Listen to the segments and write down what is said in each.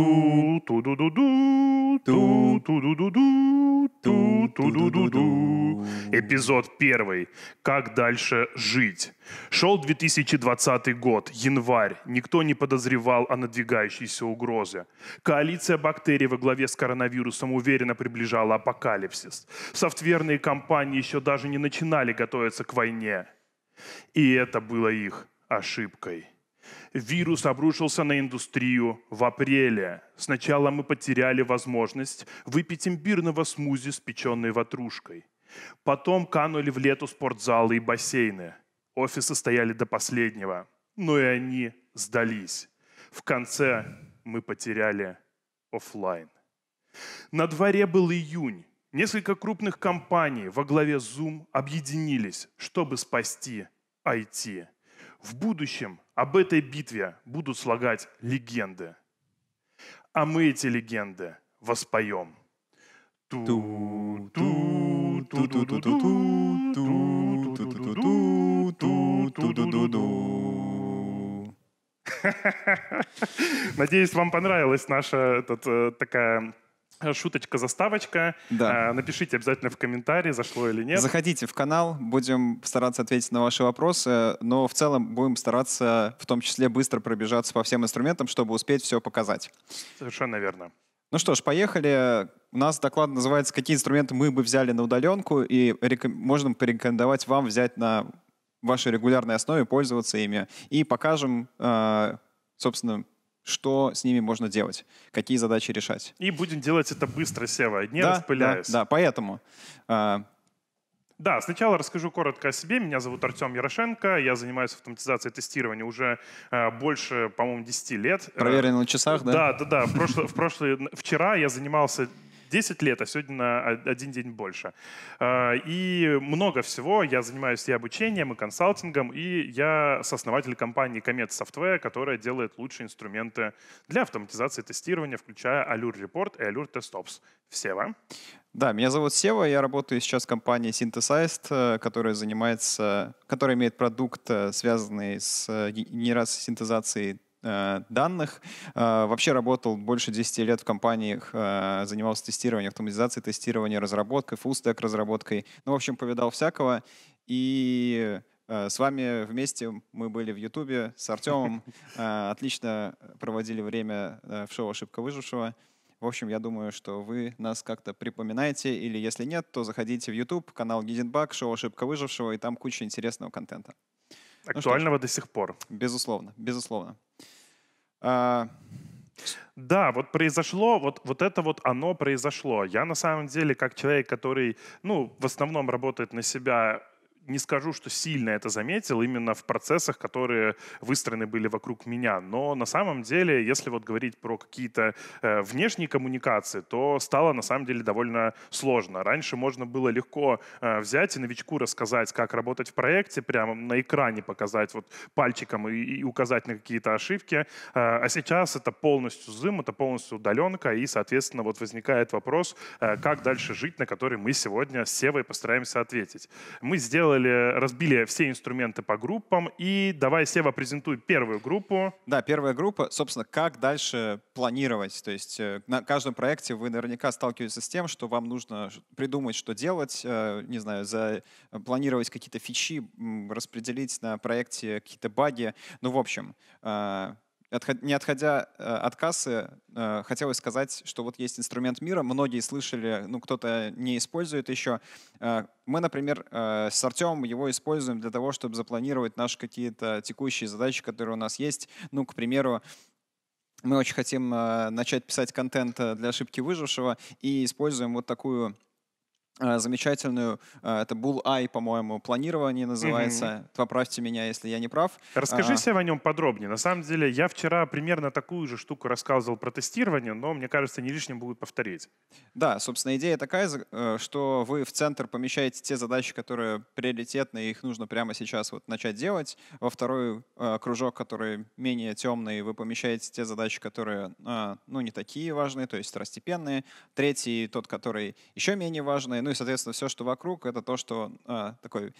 ту ту ду ду ду ту ту ду ду ду ту ту ду ду ду Эпизод первый. Как дальше жить? Шел 2020 год, январь. Никто не подозревал о надвигающейся угрозе. Коалиция бактерий во главе с коронавирусом уверенно приближала апокалипсис. Софтверные компании еще даже не начинали готовиться к войне. И это было их ошибкой вирус обрушился на индустрию в апреле. Сначала мы потеряли возможность выпить имбирного смузи с печеной ватрушкой. Потом канули в лету спортзалы и бассейны. Офисы стояли до последнего, но и они сдались. В конце мы потеряли офлайн. На дворе был июнь. Несколько крупных компаний во главе Zoom объединились, чтобы спасти IT. В будущем об этой битве будут слагать легенды. А мы эти легенды воспоем. Надеюсь, вам понравилась наша этот, такая Шуточка, заставочка. Да. Э, напишите обязательно в комментарии, зашло или нет. Заходите в канал, будем стараться ответить на ваши вопросы, но в целом будем стараться в том числе быстро пробежаться по всем инструментам, чтобы успеть все показать. Совершенно верно. Ну что ж, поехали. У нас доклад называется «Какие инструменты мы бы взяли на удаленку?» и реком... можем порекомендовать вам взять на вашей регулярной основе, пользоваться ими. И покажем, э, собственно, что с ними можно делать, какие задачи решать. И будем делать это быстро, Сева, не да, распыляясь. Да, да поэтому... Э... Да, сначала расскажу коротко о себе. Меня зовут Артем Ярошенко, я занимаюсь автоматизацией тестирования уже э, больше, по-моему, 10 лет. Проверено на часах, да? Да, да, да. В прошлый вчера я занимался 10 лет, а сегодня на один день больше. А, и много всего. Я занимаюсь и обучением, и консалтингом, и я сооснователь компании Comet Software, которая делает лучшие инструменты для автоматизации тестирования, включая Allure Report и Allure Test Ops. Сева. Да, меня зовут Сева, я работаю сейчас в компании Synthesized, э, которая занимается, которая имеет продукт, э, связанный с э, генерацией синтезацией Э, данных. Э, вообще работал больше 10 лет в компаниях, э, занимался тестированием, автоматизацией тестирования, разработкой, фулстек разработкой. Ну, в общем, повидал всякого. И с вами вместе мы были в Ютубе с Артемом, отлично проводили время в шоу «Ошибка выжившего». В общем, я думаю, что вы нас как-то припоминаете, или если нет, то заходите в YouTube, канал Гизенбак, шоу «Ошибка выжившего», и там куча интересного контента. Актуального ну, до сих пор. Безусловно, безусловно. А... Да, вот произошло, вот, вот это вот оно произошло. Я на самом деле, как человек, который, ну, в основном работает на себя не скажу, что сильно это заметил именно в процессах, которые выстроены были вокруг меня. Но на самом деле, если вот говорить про какие-то э, внешние коммуникации, то стало на самом деле довольно сложно. Раньше можно было легко э, взять и новичку рассказать, как работать в проекте, прямо на экране показать вот пальчиком и, и указать на какие-то ошибки. Э, а сейчас это полностью Zoom, это полностью удаленка, и, соответственно, вот возникает вопрос, э, как дальше жить, на который мы сегодня с Севой постараемся ответить. Мы сделали сделали, разбили все инструменты по группам. И давай, Сева, презентуй первую группу. Да, первая группа. Собственно, как дальше планировать? То есть э, на каждом проекте вы наверняка сталкиваетесь с тем, что вам нужно придумать, что делать, э, не знаю, запланировать какие-то фичи, распределить на проекте какие-то баги. Ну, в общем, э, не отходя э, от кассы, э, хотелось сказать, что вот есть инструмент мира, многие слышали, ну кто-то не использует еще. Э, мы, например, с Артемом его используем для того, чтобы запланировать наши какие-то текущие задачи, которые у нас есть. Ну, к примеру, мы очень хотим начать писать контент для ошибки выжившего и используем вот такую Э, замечательную, э, это Bull-Eye, по-моему, планирование называется. Mm-hmm. Поправьте меня, если я не прав. Расскажи а... себе о нем подробнее. На самом деле, я вчера примерно такую же штуку рассказывал про тестирование, но, мне кажется, не лишним будет повторить. Да, собственно, идея такая, э, что вы в центр помещаете те задачи, которые приоритетны, и их нужно прямо сейчас вот начать делать. Во второй кружок, который менее темный, вы помещаете те задачи, которые, ну, не такие важные, то есть второстепенные. Третий — тот, который еще менее важный, ну, ну и, соответственно, все, что вокруг, это то, что а, такой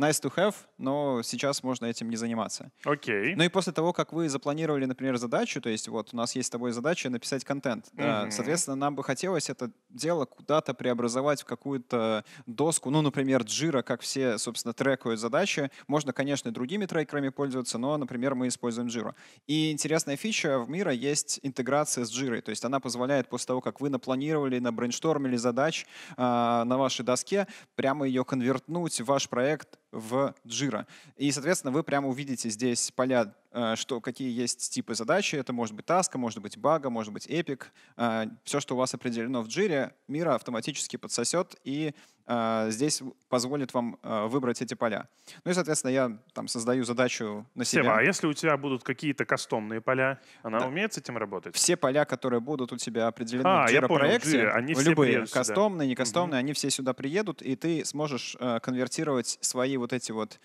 nice to have, но сейчас можно этим не заниматься. Окей. Okay. Ну и после того, как вы запланировали, например, задачу, то есть вот у нас есть с тобой задача написать контент, mm-hmm. да, соответственно, нам бы хотелось это дело куда-то преобразовать в какую-то доску, ну, например, Jira, как все, собственно, трекают задачи. Можно, конечно, и другими трекерами пользоваться, но, например, мы используем Jira. И интересная фича в Мира есть интеграция с Jira, то есть она позволяет после того, как вы напланировали, на набрейнштормили задач э, на вашей доске, прямо ее конвертнуть в ваш проект в Jira. И, соответственно, вы прямо увидите здесь поля, э, что, какие есть типы задачи. Это может быть таска, может быть бага, может быть эпик. Э, Все, что у вас определено в Jira, Мира автоматически подсосет и Э, здесь позволит вам э, выбрать эти поля. Ну и, соответственно, я там создаю задачу на себя. Сема, а если у тебя будут какие-то кастомные поля, она да. умеет с этим работать? Все поля, которые будут у тебя определены а, в Jira проекте, они любые, кастомные, не кастомные, угу. они все сюда приедут, и ты сможешь э, конвертировать свои вот эти вот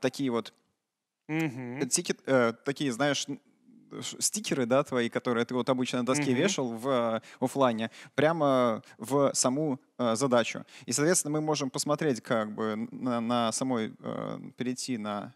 такие вот Угу. Тикет, э, такие, знаешь, стикеры, да, твои, которые ты вот обычно на доске mm-hmm. вешал в э, офлайне, прямо в саму э, задачу. И, соответственно, мы можем посмотреть как бы на, на самой, э, перейти на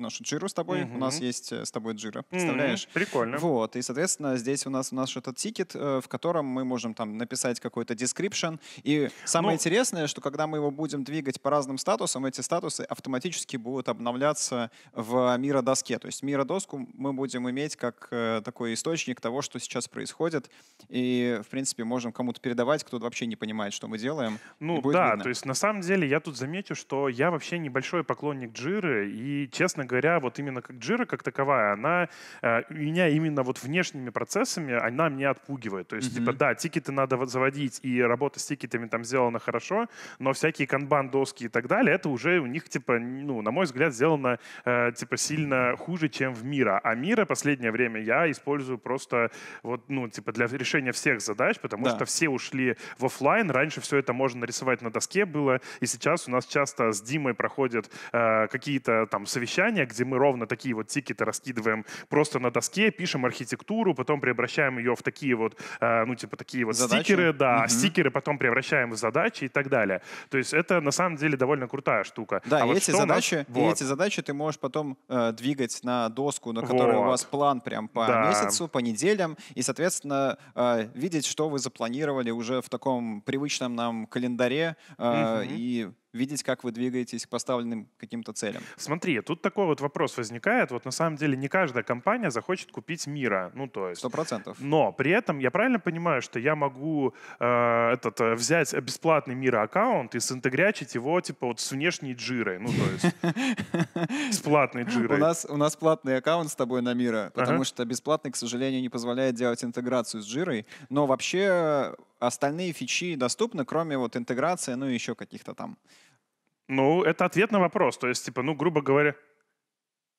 нашу джиру с тобой. Угу. У нас есть э, с тобой джира, представляешь? Угу. Прикольно. Вот, и, соответственно, здесь у нас у нас этот тикет, э, в котором мы можем там написать какой-то description. И самое ну, интересное, что когда мы его будем двигать по разным статусам, эти статусы автоматически будут обновляться в мира доске. То есть мира доску мы будем иметь как э, такой источник того, что сейчас происходит. И, в принципе, можем кому-то передавать, кто вообще не понимает, что мы делаем. Ну да, видно. то есть на самом деле я тут заметил, что я вообще небольшой поклонник джиры. И, честно говоря, вот именно как Jira как таковая, она э, меня именно вот внешними процессами, она меня отпугивает. То есть, mm-hmm. типа, да, тикеты надо заводить, и работа с тикетами там сделана хорошо, но всякие канбан-доски и так далее, это уже у них, типа, ну, на мой взгляд, сделано, э, типа, сильно хуже, чем в Мира. А Мира последнее время я использую просто, вот, ну, типа, для решения всех задач, потому да. что все ушли в офлайн. Раньше все это можно нарисовать на доске было, и сейчас у нас часто с Димой проходят э, какие-то там совещания, задания, где мы ровно такие вот тикеты раскидываем просто на доске, пишем архитектуру, потом превращаем ее в такие вот, э, ну, типа, такие вот задачи? стикеры, да, угу. стикеры потом превращаем в задачи и так далее. То есть это, на самом деле, довольно крутая штука. Да, а и, вот эти задачи, нас... вот. и эти задачи ты можешь потом э, двигать на доску, на которой вот. у вас план прям по да. месяцу, по неделям, и, соответственно, э, видеть, что вы запланировали уже в таком привычном нам календаре э, угу. и видеть, как вы двигаетесь к поставленным каким-то целям. Смотри, тут такой вот вопрос возникает. Вот на самом деле не каждая компания захочет купить мира. Ну, то есть... Сто процентов. Но при этом я правильно понимаю, что я могу э, этот, э, взять бесплатный мира аккаунт и синтегрячить его типа вот с внешней джирой. Ну, то есть с платной джирой. У нас, у нас платный аккаунт с тобой на мира, потому что бесплатный, к сожалению, не позволяет делать интеграцию с джирой. Но вообще остальные фичи доступны, кроме вот интеграции, ну и еще каких-то там? Ну, это ответ на вопрос. То есть, типа, ну, грубо говоря,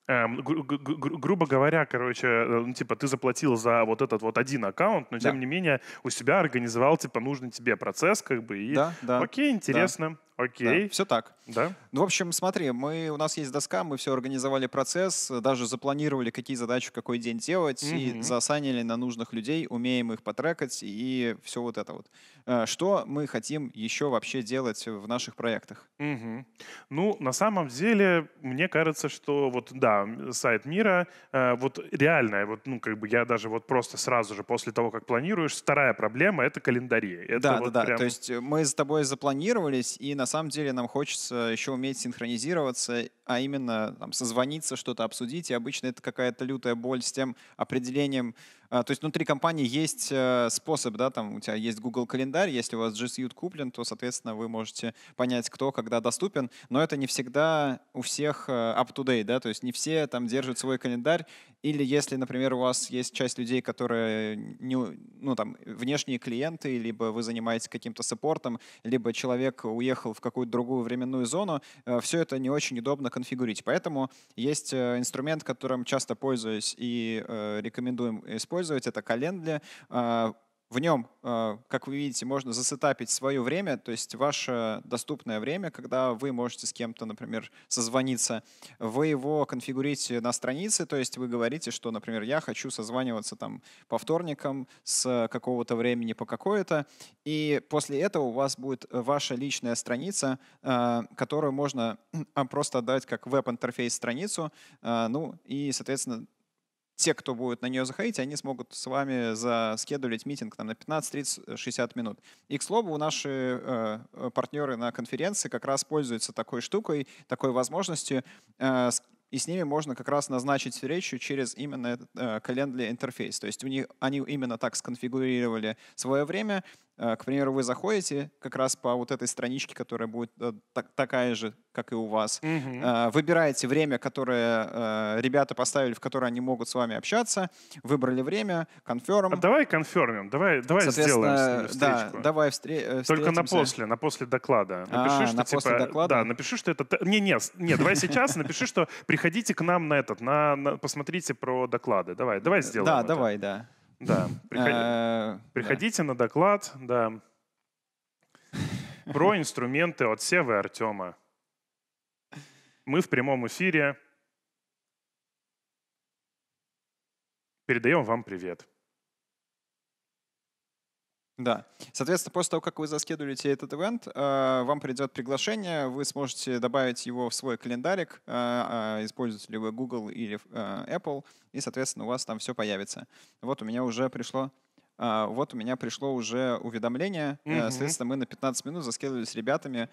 Эм, гру- гру- грубо говоря, короче, э, ну, типа ты заплатил за вот этот вот один аккаунт, но да. тем не менее у себя организовал типа нужный тебе процесс, как бы и да, да, окей, интересно, да. Окей. Да, все так. Да. Ну, в общем, смотри, мы, у нас есть доска, мы все организовали процесс, даже запланировали, какие задачи какой день делать, mm-hmm. и засанили на нужных людей, умеем их потрекать и все вот это вот. Э, что мы хотим еще вообще делать в наших проектах? Mm-hmm. Ну, на самом деле, мне кажется, что вот, да, сайт мира, э, вот реальная, вот, ну, как бы я даже вот просто сразу же после того, как планируешь, вторая проблема — это календари. Это да, вот да, да. Прям... То есть мы с тобой запланировались, и на самом деле нам хочется еще уметь синхронизироваться а именно там, созвониться, что-то обсудить. И обычно это какая-то лютая боль с тем определением. А, то есть внутри компании есть э, способ, да, там у тебя есть Google календарь, если у вас G Suite куплен, то, соответственно, вы можете понять, кто когда доступен, но это не всегда у всех э, up-to-date, да, то есть не все там держат свой календарь, или если, например, у вас есть часть людей, которые не, ну, там, внешние клиенты, либо вы занимаетесь каким-то саппортом, либо человек уехал в какую-то другую временную зону, э, все это не очень удобно конфигурить. Поэтому есть э, инструмент, которым часто пользуюсь и э, рекомендуем использовать, это Calendly э, в нем, э, как вы видите, можно засетапить свое время, то есть ваше доступное время, когда вы можете с кем-то, например, созвониться. Вы его конфигурите на странице, то есть вы говорите, что, например, я хочу созваниваться там по вторникам с какого-то времени по какое-то, и после этого у вас будет э, ваша личная страница, э, которую можно просто отдать как веб-интерфейс страницу, ну и, соответственно, те, кто будет на нее заходить, они смогут с вами заскедулить митинг там, на 15, 30, 60 минут. И, к слову, наши э, э партнеры на конференции как раз пользуются такой штукой, такой возможностью э, и с ними можно как раз назначить встречу через именно этот э, интерфейс. То есть у них, они именно так сконфигурировали свое время. Э, к примеру, вы заходите как раз по вот этой страничке, которая будет э, так, такая же, как и у вас. Mm-hmm. выбираете время, которое ребята поставили, в которое они могут с вами общаться. Выбрали время, конферм. А давай конфермим, давай, давай сделаем с ними встречку. Да, давай встре- Только на после, на после доклада. А, напиши, а, что, на типа, после доклада? Да, напиши, что это... Не, не, не, давай сейчас напиши, что приходи приходите к нам на этот, на, на посмотрите про доклады. Давай, давай сделаем. Да, это. давай, да. Да, приходи, э, приходите на доклад, да. Про инструменты от Севы Артема. Мы в прямом эфире. Передаем вам привет. Да. Соответственно, после того, как вы заскедулите этот ивент, э, вам придет приглашение, вы сможете добавить его в свой календарик, э, а, используете ли вы Google или э, Apple, и, соответственно, у вас там все появится. Вот у меня уже пришло вот у меня пришло уже уведомление. Mm-hmm. Соответственно, мы на 15 минут заскедулились с ребятами,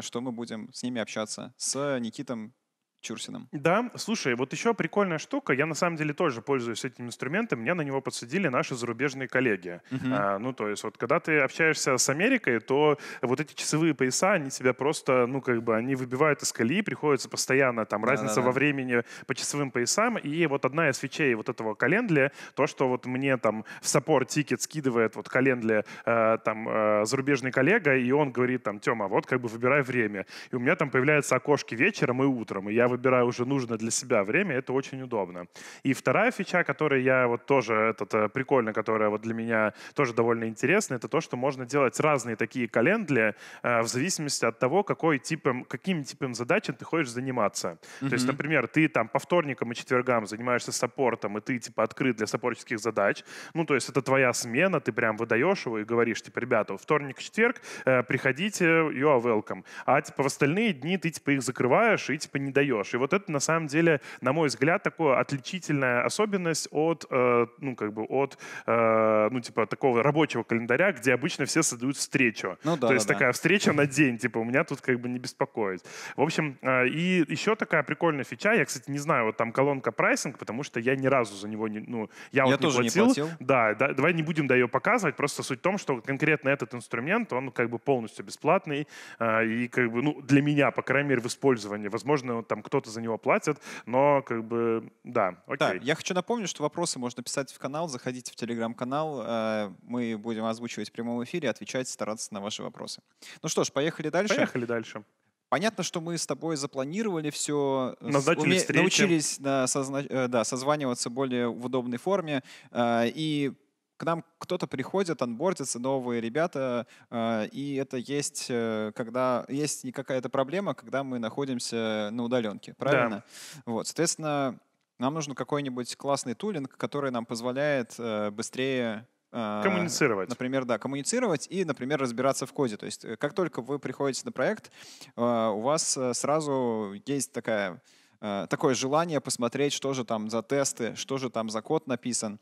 что мы будем с ними общаться. С Никитом Чурсином. Да, слушай, вот еще прикольная штука. Я на самом деле тоже пользуюсь этим инструментом. Меня на него подсадили наши зарубежные коллеги. Uh-huh. А, ну, то есть, вот когда ты общаешься с Америкой, то вот эти часовые пояса, они тебя просто, ну, как бы, они выбивают из колеи, приходится постоянно там да, разница да, да. во времени по часовым поясам. И вот одна из фичей вот этого календля, то, что вот мне там в саппорт тикет скидывает вот календля э, там э, зарубежный коллега, и он говорит там, Тема, вот как бы выбирай время. И у меня там появляются окошки вечером и утром. И я выбираю уже нужное для себя время, это очень удобно. И вторая фича, которая я вот тоже, этот, э, прикольно, которая вот для меня тоже довольно интересна, это то, что можно делать разные такие календли э, в зависимости от того, какой типом, каким типом задачи ты хочешь заниматься. Mm-hmm. То есть, например, ты там по вторникам и четвергам занимаешься саппортом, и ты типа открыт для саппорческих задач. Ну, то есть это твоя смена, ты прям выдаешь его и говоришь, типа, ребята, вторник, четверг, э, приходите, you are welcome. А типа в остальные дни ты типа их закрываешь и типа не даешь живешь. И вот это, на самом деле, на мой взгляд, такая отличительная особенность от, э, ну, как бы, от, э, ну, типа, такого рабочего календаря, где обычно все создают встречу. Ну, да, То да, есть да. такая встреча на день, типа, у меня тут как бы не беспокоить. В общем, э, и еще такая прикольная фича, я, кстати, не знаю, вот там колонка прайсинг, потому что я ни разу за него не, ну, я, я вот тоже не платил. Не платил. Да, да, давай не будем да ее показывать, просто суть в том, что конкретно этот инструмент, он как бы полностью бесплатный, э, и как бы, ну, для меня, по крайней мере, в использовании. Возможно, там кто-то за него платит, но как бы, да, окей. Да, я хочу напомнить, что вопросы можно писать в канал, заходите в телеграм-канал, э, мы будем озвучивать в прямом эфире, отвечать, стараться на ваши вопросы. Ну что ж, поехали дальше. Поехали дальше. Понятно, что мы с тобой запланировали все, уме... научились да, созна... Э, да, созваниваться более в удобной форме, э, и к нам кто-то приходит, анбордится, новые ребята, а, и это есть, э, когда есть не какая-то проблема, когда мы находимся на удаленке, правильно? Да. Вот, соответственно, нам нужен какой-нибудь классный тулинг, который нам позволяет э, быстрее а, Коммуницировать. Например, да, коммуницировать и, например, разбираться в коде. То есть э, как только вы приходите на проект, а, у вас сразу есть такая, такое желание посмотреть, что же там за тесты, что же там за код написан.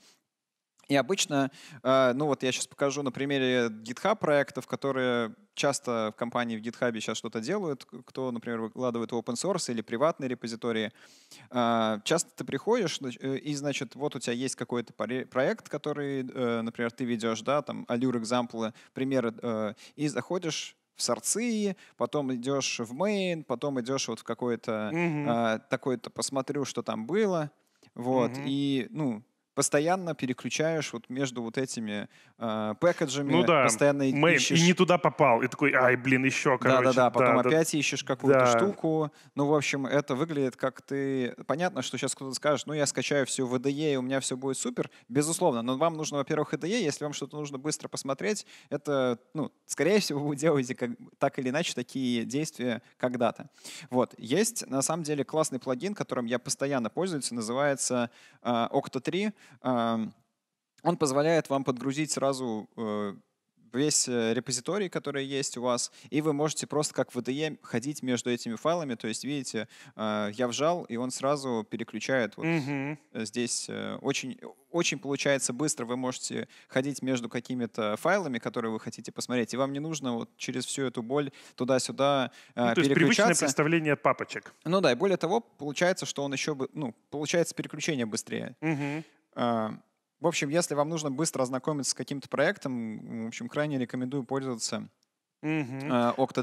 И обычно, э, ну вот я сейчас покажу на примере GitHub проектов, которые часто в компании в GitHub сейчас что-то делают, кто, например, выкладывает open source или приватные репозитории. А, часто ты приходишь, э, и, значит, вот у тебя есть какой-то проект, который, э, например, ты ведешь, да, там, Allure Example, примеры, и заходишь в сорцы, потом идешь в main, потом идешь вот в какой-то mm-hmm. такой-то посмотрю, что там было, вот, mm-hmm. и, ну, постоянно переключаешь вот между вот этими э, пэкэджами, ну да, постоянно мейн, ищешь... и не туда попал, и такой, ай, блин, еще, короче. Да-да-да, потом да, опять да. ищешь какую-то да. штуку. Ну, в общем, это выглядит как ты... Понятно, что сейчас кто-то скажет, ну, я скачаю все в IDE, и у меня все будет супер. Безусловно, но вам нужно, во-первых, IDE, если вам что-то нужно быстро посмотреть, это, ну, скорее всего, вы делаете как, так или иначе такие действия когда-то. Вот. Есть, на самом деле, классный плагин, которым я постоянно пользуюсь, называется э, Octo 3, он позволяет вам подгрузить сразу э, весь э, репозиторий, который есть у вас, и вы можете просто как в IDE эм ходить между этими файлами. То есть, видите, э, я вжал, и он сразу переключает. Вот mm-hmm. Здесь очень, очень получается быстро. Вы можете ходить между какими-то файлами, которые вы хотите посмотреть, и вам не нужно вот через всю эту боль туда-сюда ну, переключаться. То есть привычное представление папочек. Ну да, и более того, получается, что он еще... Ну, получается переключение быстрее. Mm-hmm. А, в общем, если вам нужно быстро ознакомиться с каким-то проектом, в общем, крайне рекомендую пользоваться Окта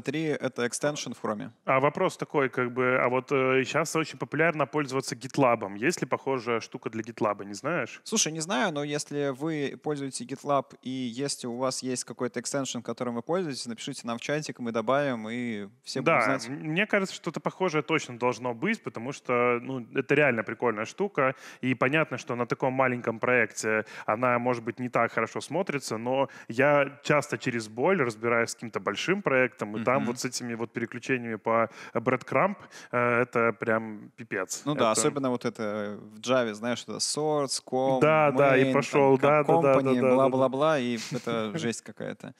э, Octa 3 — это экстеншн в Chrome. А вопрос такой, как бы, а вот э, сейчас очень популярно пользоваться GitLab. Есть ли похожая штука для GitLab, не знаешь? Слушай, не знаю, но если вы пользуетесь GitLab и если у вас есть какой-то экстеншн, которым вы пользуетесь, напишите нам в чатик, мы добавим, и все да, будут знать. мне кажется, что-то похожее точно должно быть, потому что ну, это реально прикольная штука, и понятно, что на таком маленьком проекте она, может быть, не так хорошо смотрится, но я часто через боль разбираюсь с каким-то большим большим проектом, и там вот с этими вот переключениями по breadcrumb э, это прям пипец. Ну да, особенно вот это э, в Java, знаешь, это source, com, да, да, и пошел, там, да, company, да, да, да, бла-бла-бла, и это жесть какая-то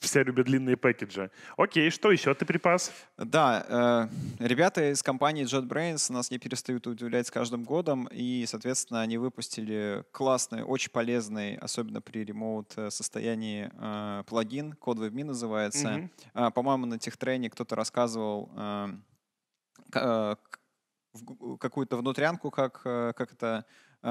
все любят длинные пэкеджи. Окей, что еще ты припас? Да, э, ребята из компании JetBrains нас не перестают удивлять с каждым годом, и, соответственно, они выпустили классный, очень полезный, особенно при ремоут-состоянии, э, э, плагин, CodeWebMe называется. Mm-hmm. Э, по-моему, на техтрейне кто-то рассказывал, э, э какую-то внутрянку, как, э, как это они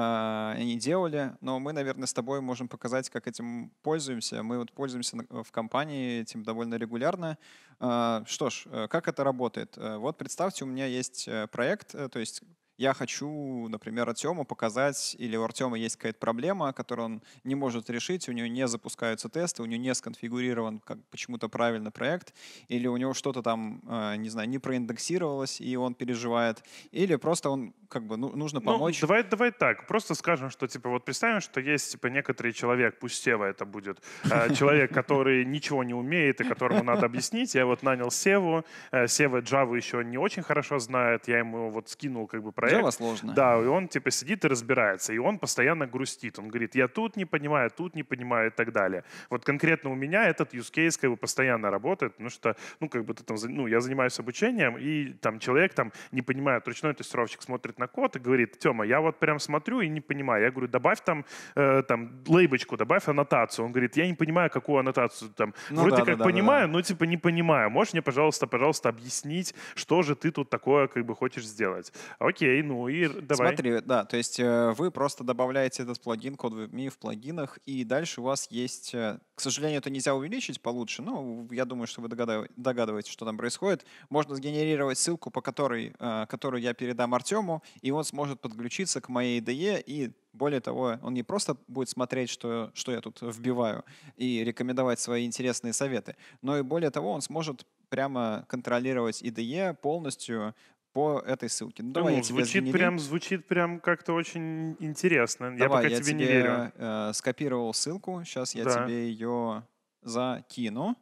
а, делали, но мы, наверное, с тобой можем показать, как этим пользуемся. Мы вот пользуемся в компании этим довольно регулярно. А, что ж, э, как это работает? Э, вот представьте, у меня есть э, проект, то есть я хочу, например, Артему показать, или у Артема есть какая-то проблема, которую он не может решить, у него не запускаются тесты, у него не сконфигурирован как почему-то правильно проект, или у него что-то там, не знаю, не проиндексировалось, и он переживает, или просто он как бы ну, нужно ну, помочь. Ну, давай, давай так, просто скажем, что типа вот представим, что есть типа некоторый человек, пусть Сева это будет, э, человек, который ничего не умеет и которому надо объяснить. Я вот нанял Севу, э, Сева Java еще не очень хорошо знает, я ему вот скинул как бы проект. Java сложно. Да, и он типа сидит и разбирается, и он постоянно грустит. Он говорит, я тут не понимаю, тут не понимаю и так далее. Вот конкретно у меня этот use case как бы постоянно работает, потому что, ну как бы ты там, ну я занимаюсь обучением, и там человек там не понимает, ручной тестировщик смотрит на код и говорит, Тёма я вот прям смотрю и не понимаю. Я говорю, добавь там, э, там лейбочку, добавь аннотацию. Он говорит, я не понимаю, какую аннотацию там. Ну, Вроде да, как да, понимаю, да, да. но типа не понимаю. Можешь мне, пожалуйста, пожалуйста, объяснить, что же ты тут такое как бы хочешь сделать? Окей, ну и давай. Смотри, да, то есть э, вы просто добавляете этот плагин код в плагинах, и дальше у вас есть, э, к сожалению, это нельзя увеличить получше, но я думаю, что вы догадываетесь, что там происходит. Можно сгенерировать ссылку, по которой, э, которую я передам Артему, и он сможет подключиться к моей IDE, и более того, он не просто будет смотреть, что, что я тут вбиваю, и рекомендовать свои интересные советы, но и более того, он сможет прямо контролировать IDE полностью, по этой ссылке. Ну, давай ну, я звучит тебе прям, звучит прям как-то очень интересно. Давай, я пока я тебе, тебе не верю. Э, скопировал ссылку, сейчас я да. тебе ее закину.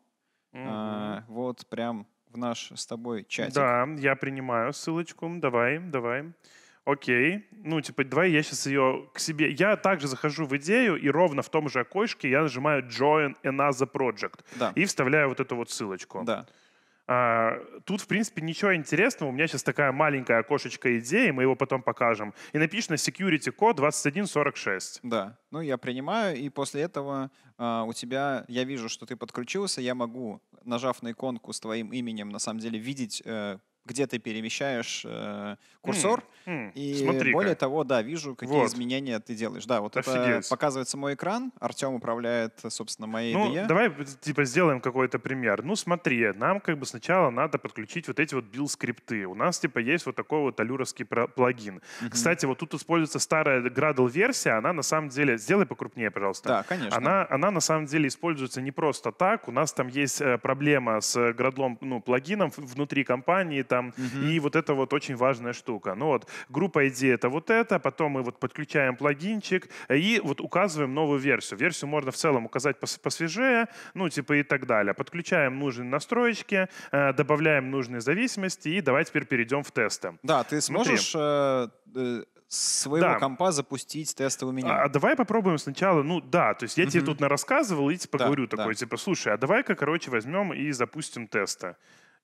Угу. Э, вот прям наш с тобой чатик. Да, я принимаю ссылочку. Давай, давай. Окей. Ну, типа, давай я сейчас ее к себе... Я также захожу в идею, и ровно в том же окошке я нажимаю Join Another Project. Да. И вставляю вот эту вот ссылочку. Да. А, тут, в принципе, ничего интересного. У меня сейчас такая маленькая окошечко идеи, мы его потом покажем. И написано security код 2146. Да, ну я принимаю, и после этого а, у тебя, я вижу, что ты подключился, я могу, нажав на иконку с твоим именем, на самом деле видеть э, где ты перемещаешь э, курсор. Mm, mm, и более того, да, вижу, какие вот. изменения ты делаешь. Да, вот Офигеть. это показывается мой экран, Артем управляет, собственно, моей ну, IDE. Давай, э, типа, сделаем какой-то пример. Ну, смотри, нам как бы сначала надо подключить вот эти вот билд-скрипты. У нас, типа, есть вот такой вот алюровский плагин. Mm-hmm. Кстати, вот тут используется старая Gradle-версия, она на самом деле... Сделай покрупнее, пожалуйста. Да, конечно. Она, она на самом деле используется не просто так. У нас там есть э, проблема с э, Gradle, ну, плагином внутри компании, там там. Угу. И вот это вот очень важная штука. Ну вот, группа идеи это вот это, потом мы вот подключаем плагинчик и вот указываем новую версию. Версию можно в целом указать посвежее, ну типа и так далее. Подключаем нужные настройки, э, добавляем нужные зависимости и давай теперь перейдем в тесты. Да, ты сможешь... Э, э, своего да. компа запустить тестовое меню. А, а давай попробуем сначала, ну да, то есть я угу. тебе тут на рассказывал и типа да, говорю такой, да. типа, слушай, а давай-ка, короче, возьмем и запустим тесты.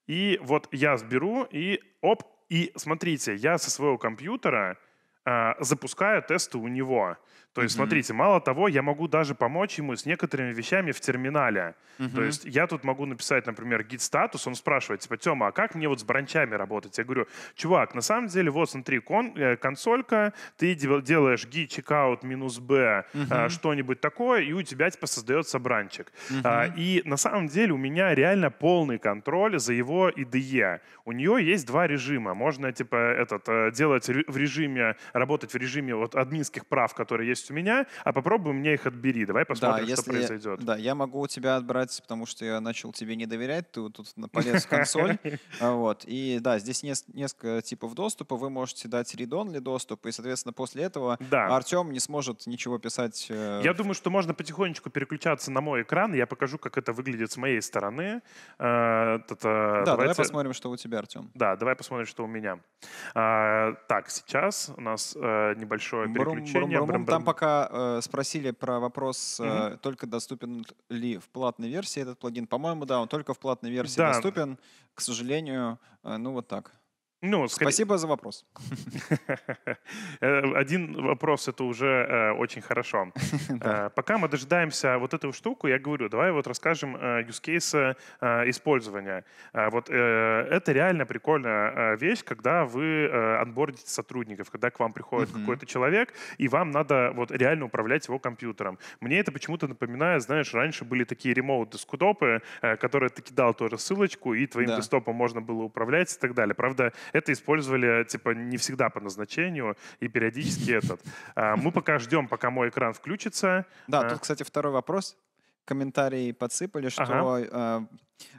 И вот я сберу, и оп, и смотрите, я со своего компьютера э, запускаю тесты у него. То есть, смотрите, мало того, я могу даже помочь ему с некоторыми вещами в терминале. То есть, я тут могу написать, например, гид-статус, он спрашивает, типа, Тёма, а как мне вот с бранчами работать? Я говорю, чувак, на самом деле, вот смотри, кон- э, консолька, ты делаешь git checkout минус b, э, что-нибудь такое, и у тебя, типа, создается бранчик. А, и на самом деле у меня реально полный контроль за его IDE. У нее есть два режима. Можно, типа, этот, э, делать в режиме, работать в режиме вот админских прав, которые есть есть у меня, а попробуй мне их отбери, давай посмотрим, да, если что произойдет. да, я могу у тебя отбрать, потому что я начал тебе не доверять, ты тут полез в консоль. А, вот. И да, здесь несколько типов доступа, вы можете дать read-only доступ, и, соответственно, после этого Артем не сможет ничего писать. Э, я думаю, что можно потихонечку переключаться на мой экран, я покажу, как это выглядит с моей стороны. Э, да, давай посмотрим, что у тебя, Артем. Да, давай посмотрим, что у меня. А, так, сейчас у нас э, небольшое переключение. Там пока э, спросили про вопрос, э, mm только доступен ли в платной версии этот плагин. По-моему, да, он только в платной версии да. доступен. К сожалению, э, ну вот так. Ну, скорее... Спасибо за вопрос. Э, один вопрос это уже э, очень хорошо. э, пока мы дожидаемся вот эту штуку, я говорю, давай вот расскажем э, use case э, использования. Э, вот это реально прикольная вещь, когда вы анбордите сотрудников, когда к вам приходит какой-то человек, и вам надо вот реально управлять его компьютером. Мне это почему-то напоминает, знаешь, раньше были такие ремоут-дескутопы, которые ты кидал тоже ссылочку, и твоим да. десктопом можно было управлять и так далее. Правда, это использовали типа не всегда по назначению и периодически этот. А, мы пока ждем, пока мой экран включится. Да, а. тут, кстати, второй вопрос. Комментарии подсыпали, что ага. А,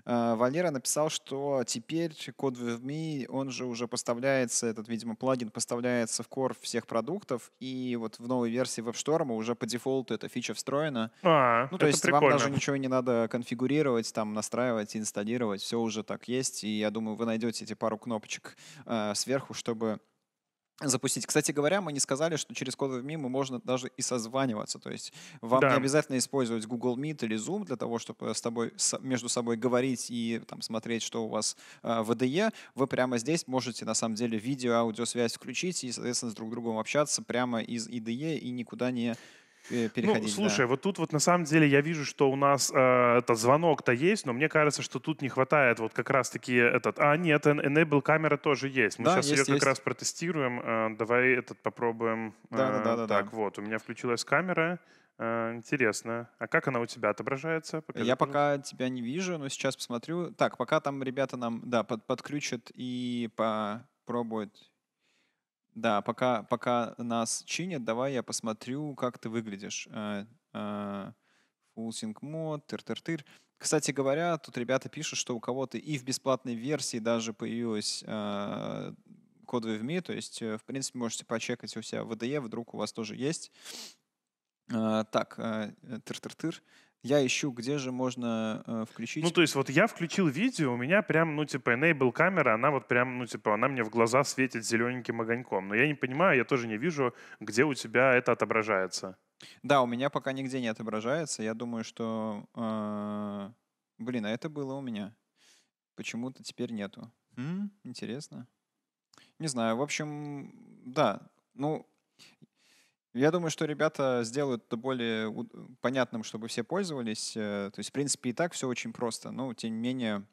а, Валера написал, что теперь код в Me, он же уже поставляется, этот, видимо, плагин поставляется в кор всех продуктов, и вот в новой версии WebStorm уже по дефолту эта фича встроена. А, ну, то есть прикольно. вам даже ничего не надо конфигурировать, там, настраивать, инсталлировать, все уже так есть, и я думаю, вы найдете эти пару кнопочек э, сверху, чтобы запустить. Кстати говоря, мы не сказали, что через код в мы e можно даже и созваниваться. То есть вам да. не обязательно использовать Google Meet или Zoom для того, чтобы с тобой, между собой говорить и там, смотреть, что у вас э, в ВДЕ. Вы прямо здесь можете на самом деле видео, аудиосвязь включить и, соответственно, с друг другом общаться прямо из IDE и никуда не Э, ну, переходить. Ну, слушай, да. вот тут вот на самом деле я вижу, что у нас э, этот звонок-то есть, но мне кажется, что тут не хватает вот как раз-таки этот... А, нет, Enable камера тоже есть. Мы да, сейчас есть, ее как раз протестируем. Э, давай этот попробуем. Да, э, да, да, Так, да. вот, у меня включилась камера. Э, интересно. А как она у тебя отображается? Покажи, я пока тебя не вижу, но сейчас посмотрю. Так, пока там ребята нам, да, под, подключат и попробуют да, пока, пока нас чинят, давай я посмотрю, как ты выглядишь. Фулсинг мод, тыр-тыр-тыр. Кстати говоря, тут ребята пишут, что у кого-то и в бесплатной версии даже появилась э, кодовый в Ми, то есть, э, в принципе, можете почекать у себя в VDE, вдруг у вас тоже есть. Э, так, э, тыр-тыр-тыр я ищу, где же можно э, включить. Ну, то есть вот я включил видео, у меня прям, ну, типа, enable камера, она вот прям, ну, типа, она мне в глаза светит зелененьким огоньком. Но я не понимаю, я тоже не вижу, где у тебя это отображается. Да, у меня пока нигде не отображается. Я думаю, что... Э, блин, а это было у меня. Почему-то теперь нету. М? Интересно. Не знаю, в общем, да. Ну, я думаю, что ребята сделают это более понятным, чтобы все пользовались. Э, то есть, в принципе, и так все очень просто. Но, тем не менее,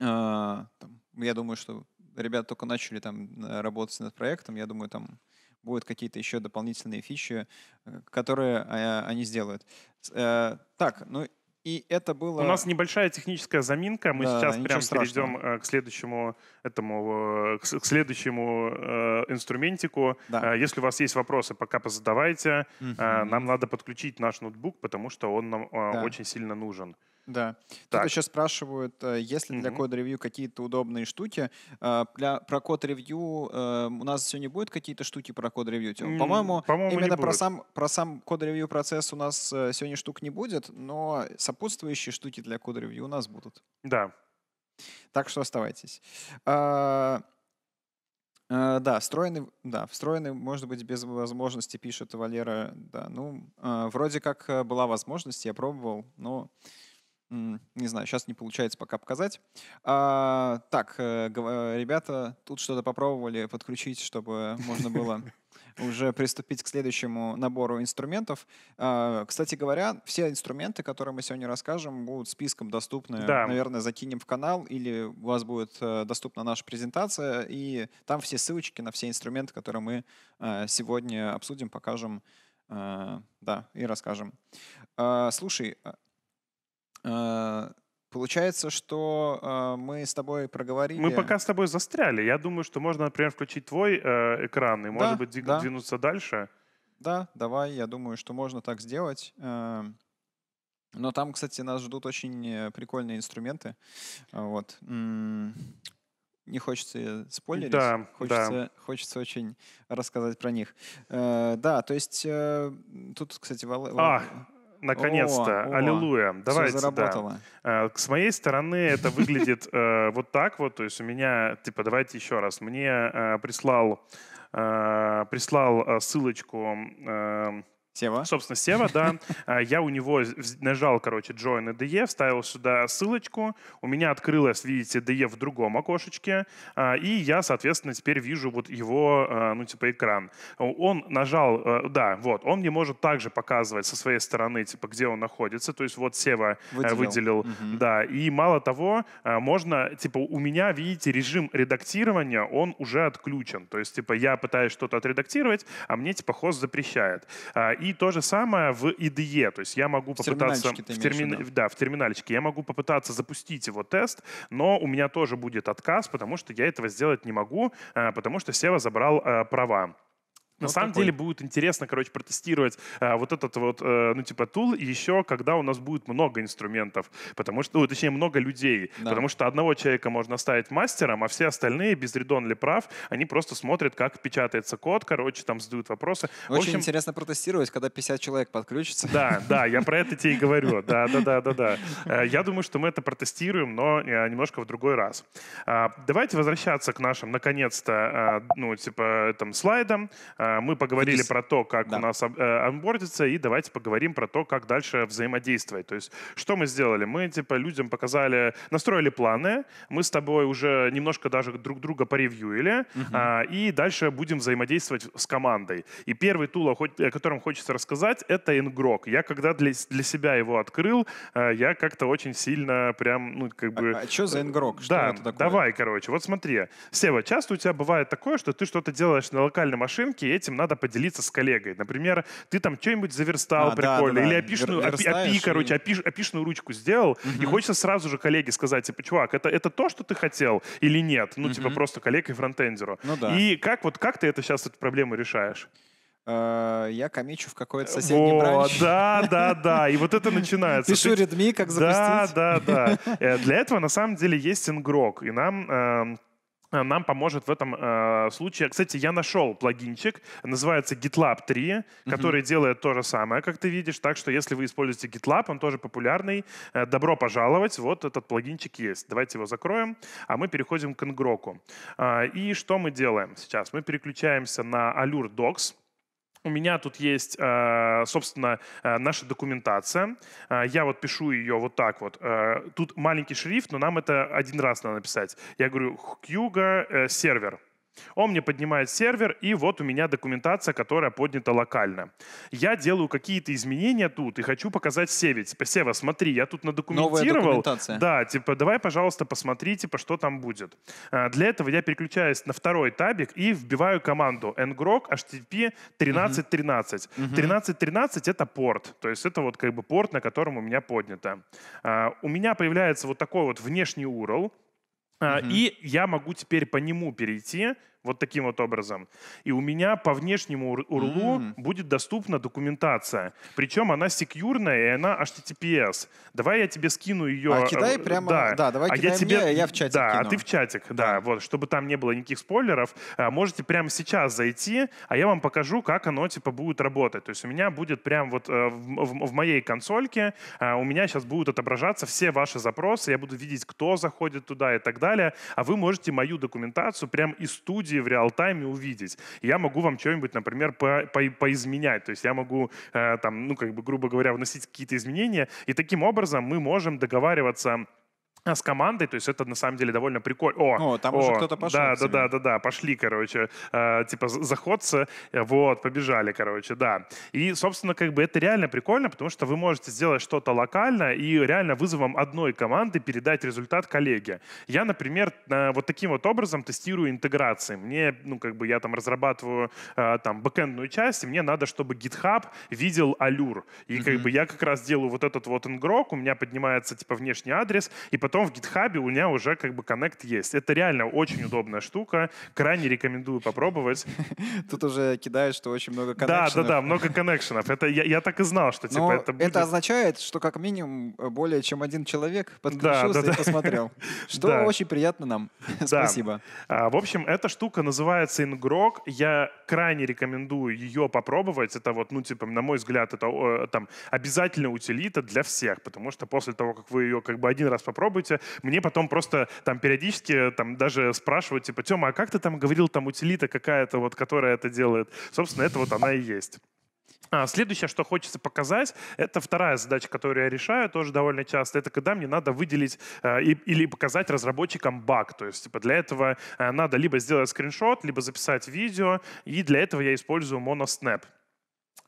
а, там, я думаю, что ребята только начали там э, работать над проектом. Я думаю, там будут какие-то еще дополнительные фичи, э, которые а, они сделают. Так, ну и это было... У нас небольшая техническая заминка. Мы да, сейчас прям перейдем э, к следующему этому, э, к следующему э, инструментику. Да. Э, если у вас есть вопросы, пока позадавайте. Угу. Нам надо подключить наш ноутбук, потому что он нам да. очень сильно нужен. Да. Так. Тут еще спрашивают, э, есть ли для кода ревью какие-то удобные штуки. Э, для, про код-ревью э, у нас сегодня будет какие-то штуки про код-ревью? По-моему, По-моему именно про сам, про сам код-ревью процесс у нас сегодня штук не будет, но сопутствующие штуки для код-ревью у нас будут. Да. Так что оставайтесь. Uh, да, встроенный, да, встроенный, может быть, без возможности, пишет Валера. Да, ну, вроде как была возможность, я пробовал, но не знаю, сейчас не получается пока показать. А, так, э, ребята тут что-то попробовали подключить, чтобы можно было уже приступить к следующему набору инструментов. А, кстати говоря, все инструменты, которые мы сегодня расскажем, будут списком доступны. Да. Наверное, закинем в канал или у вас будет э, доступна наша презентация, и там все ссылочки на все инструменты, которые мы э, сегодня обсудим, покажем да, и расскажем. А, слушай, а, Э, получается, что э, мы с тобой проговорили. Мы пока с тобой застряли. Я думаю, что можно, например, включить твой э, экран и, да, может быть, да. двинуться дальше. Да, давай. Я думаю, что можно так сделать. Э, но там, кстати, нас ждут очень э, прикольные инструменты. Вот. Не хочется спойлерить. Да, хочется, да. хочется очень рассказать про них. Да, то есть тут, кстати, Вал... А, наконец-то, о, о, аллилуйя. Давайте, заработало. Да. Э, С моей стороны это выглядит э, вот так вот, то есть у меня, типа, давайте еще раз. Мне э, прислал прислал ссылочку эм, Сева. Собственно, Сева, да. А, я у него нажал, короче, Join IDE, вставил сюда ссылочку. У меня открылось, видите, IDE в другом окошечке. А, и я, соответственно, теперь вижу вот его, а, ну, типа, экран. Он нажал, э, да, вот, он не может также показывать со своей стороны, типа, где он находится. То есть вот Сева э, выделил, выделил угу. да. И мало того, можно, типа, у меня, видите, режим редактирования, он уже отключен. То есть, типа, я пытаюсь что-то отредактировать, а мне, типа, хост запрещает. И то же самое в IDE. То есть я могу в попытаться... В, термин... да. да, в терминальчике. Я могу попытаться запустить его тест, но у меня тоже будет отказ, потому что я этого сделать не могу, э, потому что Сева забрал э, права. На вот самом такой. деле будет интересно, короче, протестировать э, вот этот вот, э, ну, типа, тул еще, когда у нас будет много инструментов, потому что, ну, точнее, много людей, да. потому что одного человека можно ставить мастером, а все остальные, без редон ли прав, они просто смотрят, как печатается код, короче, там задают вопросы. Очень общем, интересно протестировать, когда 50 человек подключится. Да, да, я про это тебе и говорю, да, да, да, да, да. Э, я думаю, что мы это протестируем, но э, немножко в другой раз. А, давайте возвращаться к нашим, наконец-то, э, ну, типа, там, слайдам. А, мы поговорили про то, как да. у нас э, анбордится, и давайте поговорим про то, как дальше взаимодействовать. То есть, что мы сделали? Мы, типа, людям показали, настроили планы, мы с тобой уже немножко даже друг друга поревьюили, угу. а, и дальше будем взаимодействовать с командой. И первый тул, о котором хочется рассказать, это Ингрок. Я когда для, для себя его открыл, э, я как-то очень сильно прям, ну, как бы... А, а что за э, Ингрок? Что да, это такое? давай, короче. Вот смотри. Сева, часто у тебя бывает такое, что ты что-то делаешь на локальной машинке, и этим надо поделиться с коллегой. Например, ты там что-нибудь заверстал а, прикольно, да, да, или опишную, опи, опи, и... короче, опиш, опишную ручку сделал, угу. и хочется сразу же коллеге сказать, типа, чувак, это, это то, что ты хотел или нет? Ну, угу. типа, просто коллег фронтендеру. Ну, да. И как, вот, как ты это сейчас эту проблему решаешь? Э, я комичу в какой-то э, соседний О, бранч. Да, да, да. И вот это начинается. Пишу редми, как запустить. Да, да, да. Э, для этого на самом деле есть ингрок. И нам эм, Э, нам поможет в этом э, случае. Кстати, я нашел плагинчик, называется GitLab 3, угу. который делает то же самое, как ты видишь. Так что, если вы используете GitLab, он тоже популярный. Э, добро пожаловать, вот этот плагинчик есть. Давайте его закроем, а мы переходим к Ngrok. Э, и что мы делаем сейчас? Мы переключаемся на Allure Docs. У меня тут есть, э, собственно, э, наша документация. Э, я вот пишу ее вот так вот. Тут маленький шрифт, но нам это один раз надо написать. Я говорю, Хьюга сервер. Он мне поднимает сервер, и вот у меня документация, которая поднята локально. Я делаю какие-то изменения тут и хочу показать Севе. Типа, Сева, смотри, я тут надокументировал. Да, типа, давай, пожалуйста, посмотри, типа, что там будет. А, для этого я переключаюсь на второй табик и вбиваю команду ngrok http 1313. Угу. 1313 — это порт. То есть это вот как бы порт, на котором у меня поднято. А, у меня появляется вот такой вот внешний URL, а, и я могу теперь по нему перейти вот таким вот образом. И у меня по внешнему урлу mm. будет доступна документация. Причем она секьюрная, и она HTTPS. Давай я тебе скину ее. А кидай э, прямо. Да, да давай а кидай я тебе... мне, а я в чатик Да, кину. а ты в чатик, да. да. Вот, чтобы там не было никаких спойлеров, а, можете прямо сейчас зайти, а я вам покажу, как оно типа будет работать. То есть у меня будет прям вот э, в, в, в моей консольке, а, у меня сейчас будут отображаться все ваши запросы, я буду видеть, кто заходит туда и так далее. А вы можете мою документацию прям из студии студии в реал-тайме увидеть. я могу вам что-нибудь, например, по, по, поизменять. То есть я могу, э, там, ну, как бы, грубо говоря, вносить какие-то изменения. И таким образом мы можем договариваться а, с командой, то есть это на самом деле довольно прикольно. О, о там о, уже кто-то пошел. Да, да, да, да, да, пошли, короче, э, типа заходцы, э, вот, побежали, короче, да. И, собственно, как бы это реально прикольно, потому что вы можете сделать что-то локально и реально вызовом одной команды передать результат коллеге. Я, например, э, вот таким вот образом тестирую интеграции. Мне, ну, как бы я там разрабатываю э, там бэкэндную часть, и мне надо, чтобы GitHub видел Allure. И mm-hmm. как бы я как раз делаю вот этот вот ингрок, у меня поднимается типа внешний адрес, и потом потом в GitHub у меня уже как бы Connect есть. Это реально очень удобная штука. Крайне рекомендую попробовать. Тут уже кидают, что очень много коннекшенов. Да, да, да, много коннекшенов. Это я, я так и знал, что типа Но это будет. Это означает, что как минимум э, более чем один человек подключился да, да, и да. посмотрел. Что да. очень приятно нам. Да. Спасибо. А, в общем, эта штука называется InGrok. Я крайне рекомендую ее попробовать. Это вот, ну, типа, на мой взгляд, это там обязательно утилита для всех, потому что после того, как вы ее как бы один раз попробуете, опыте, мне потом просто там периодически э, там даже спрашивают, типа, Тёма, а как ты там говорил, там утилита какая-то вот, которая это делает? Собственно, это вот она и есть. А, следующее, что хочется показать, это вторая задача, которую я решаю тоже довольно часто, это когда мне надо выделить э, и, или показать разработчикам баг. То есть типа, для этого э, надо либо сделать скриншот, либо записать видео, и для этого я использую MonoSnap.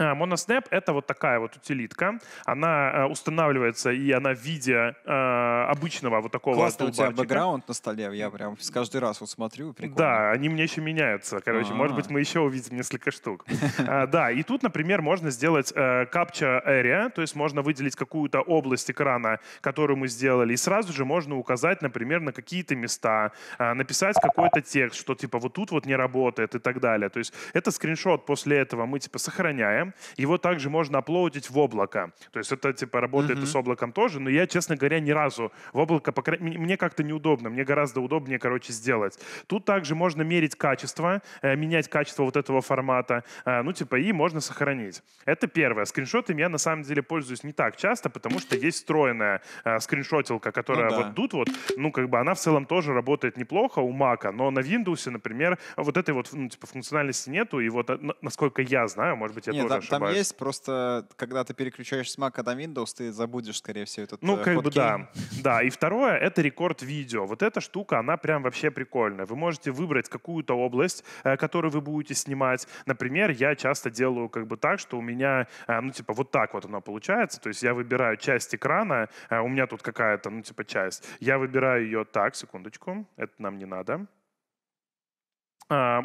А, Monosnap — это вот такая вот утилитка. Она э, устанавливается, и она в виде э, обычного вот такого Классный у тебя бэкграунд на столе, я прям каждый раз вот смотрю, прикольно. Да, они мне еще меняются. Короче, А-а-а. может быть, а. мы еще увидим несколько штук. А, да, и тут, например, можно сделать э, capture area, то есть можно выделить какую-то область экрана, которую мы сделали, и сразу же можно указать, например, на какие-то места, написать какой-то текст, что типа вот тут вот не работает и так далее. То есть это скриншот после этого мы типа сохраняем, его также можно аплодить в облако. То есть это типа работает mm-hmm. с облаком тоже, но я, честно говоря, ни разу в облако, по крайней мне как-то неудобно, мне гораздо удобнее, короче, сделать. Тут также можно мерить качество, э, менять качество вот этого формата, э, ну типа и можно сохранить. Это первое. Скриншотами я на самом деле пользуюсь не так часто, потому что есть встроенная э, скриншотилка, которая ну, да. вот тут вот, ну как бы она в целом тоже работает неплохо у Мака, но на Windows, например, вот этой вот ну, типа функциональности нету, и вот насколько я знаю, может быть, я Нет, тоже там, ошибаюсь. Там есть, просто когда ты переключаешь с Mac на Windows, ты забудешь, скорее всего, этот Ну, э, как бы да. Да, и второе — это рекорд видео. Вот эта штука, она прям вообще прикольная. Вы можете выбрать какую-то область, э, которую вы будете снимать. Например, я часто делаю как бы так, что у меня, э, ну, типа, вот так вот оно получается. То есть я выбираю часть экрана, у меня тут какая-то, ну, типа, часть. Я выбираю ее так, секундочку, это нам не надо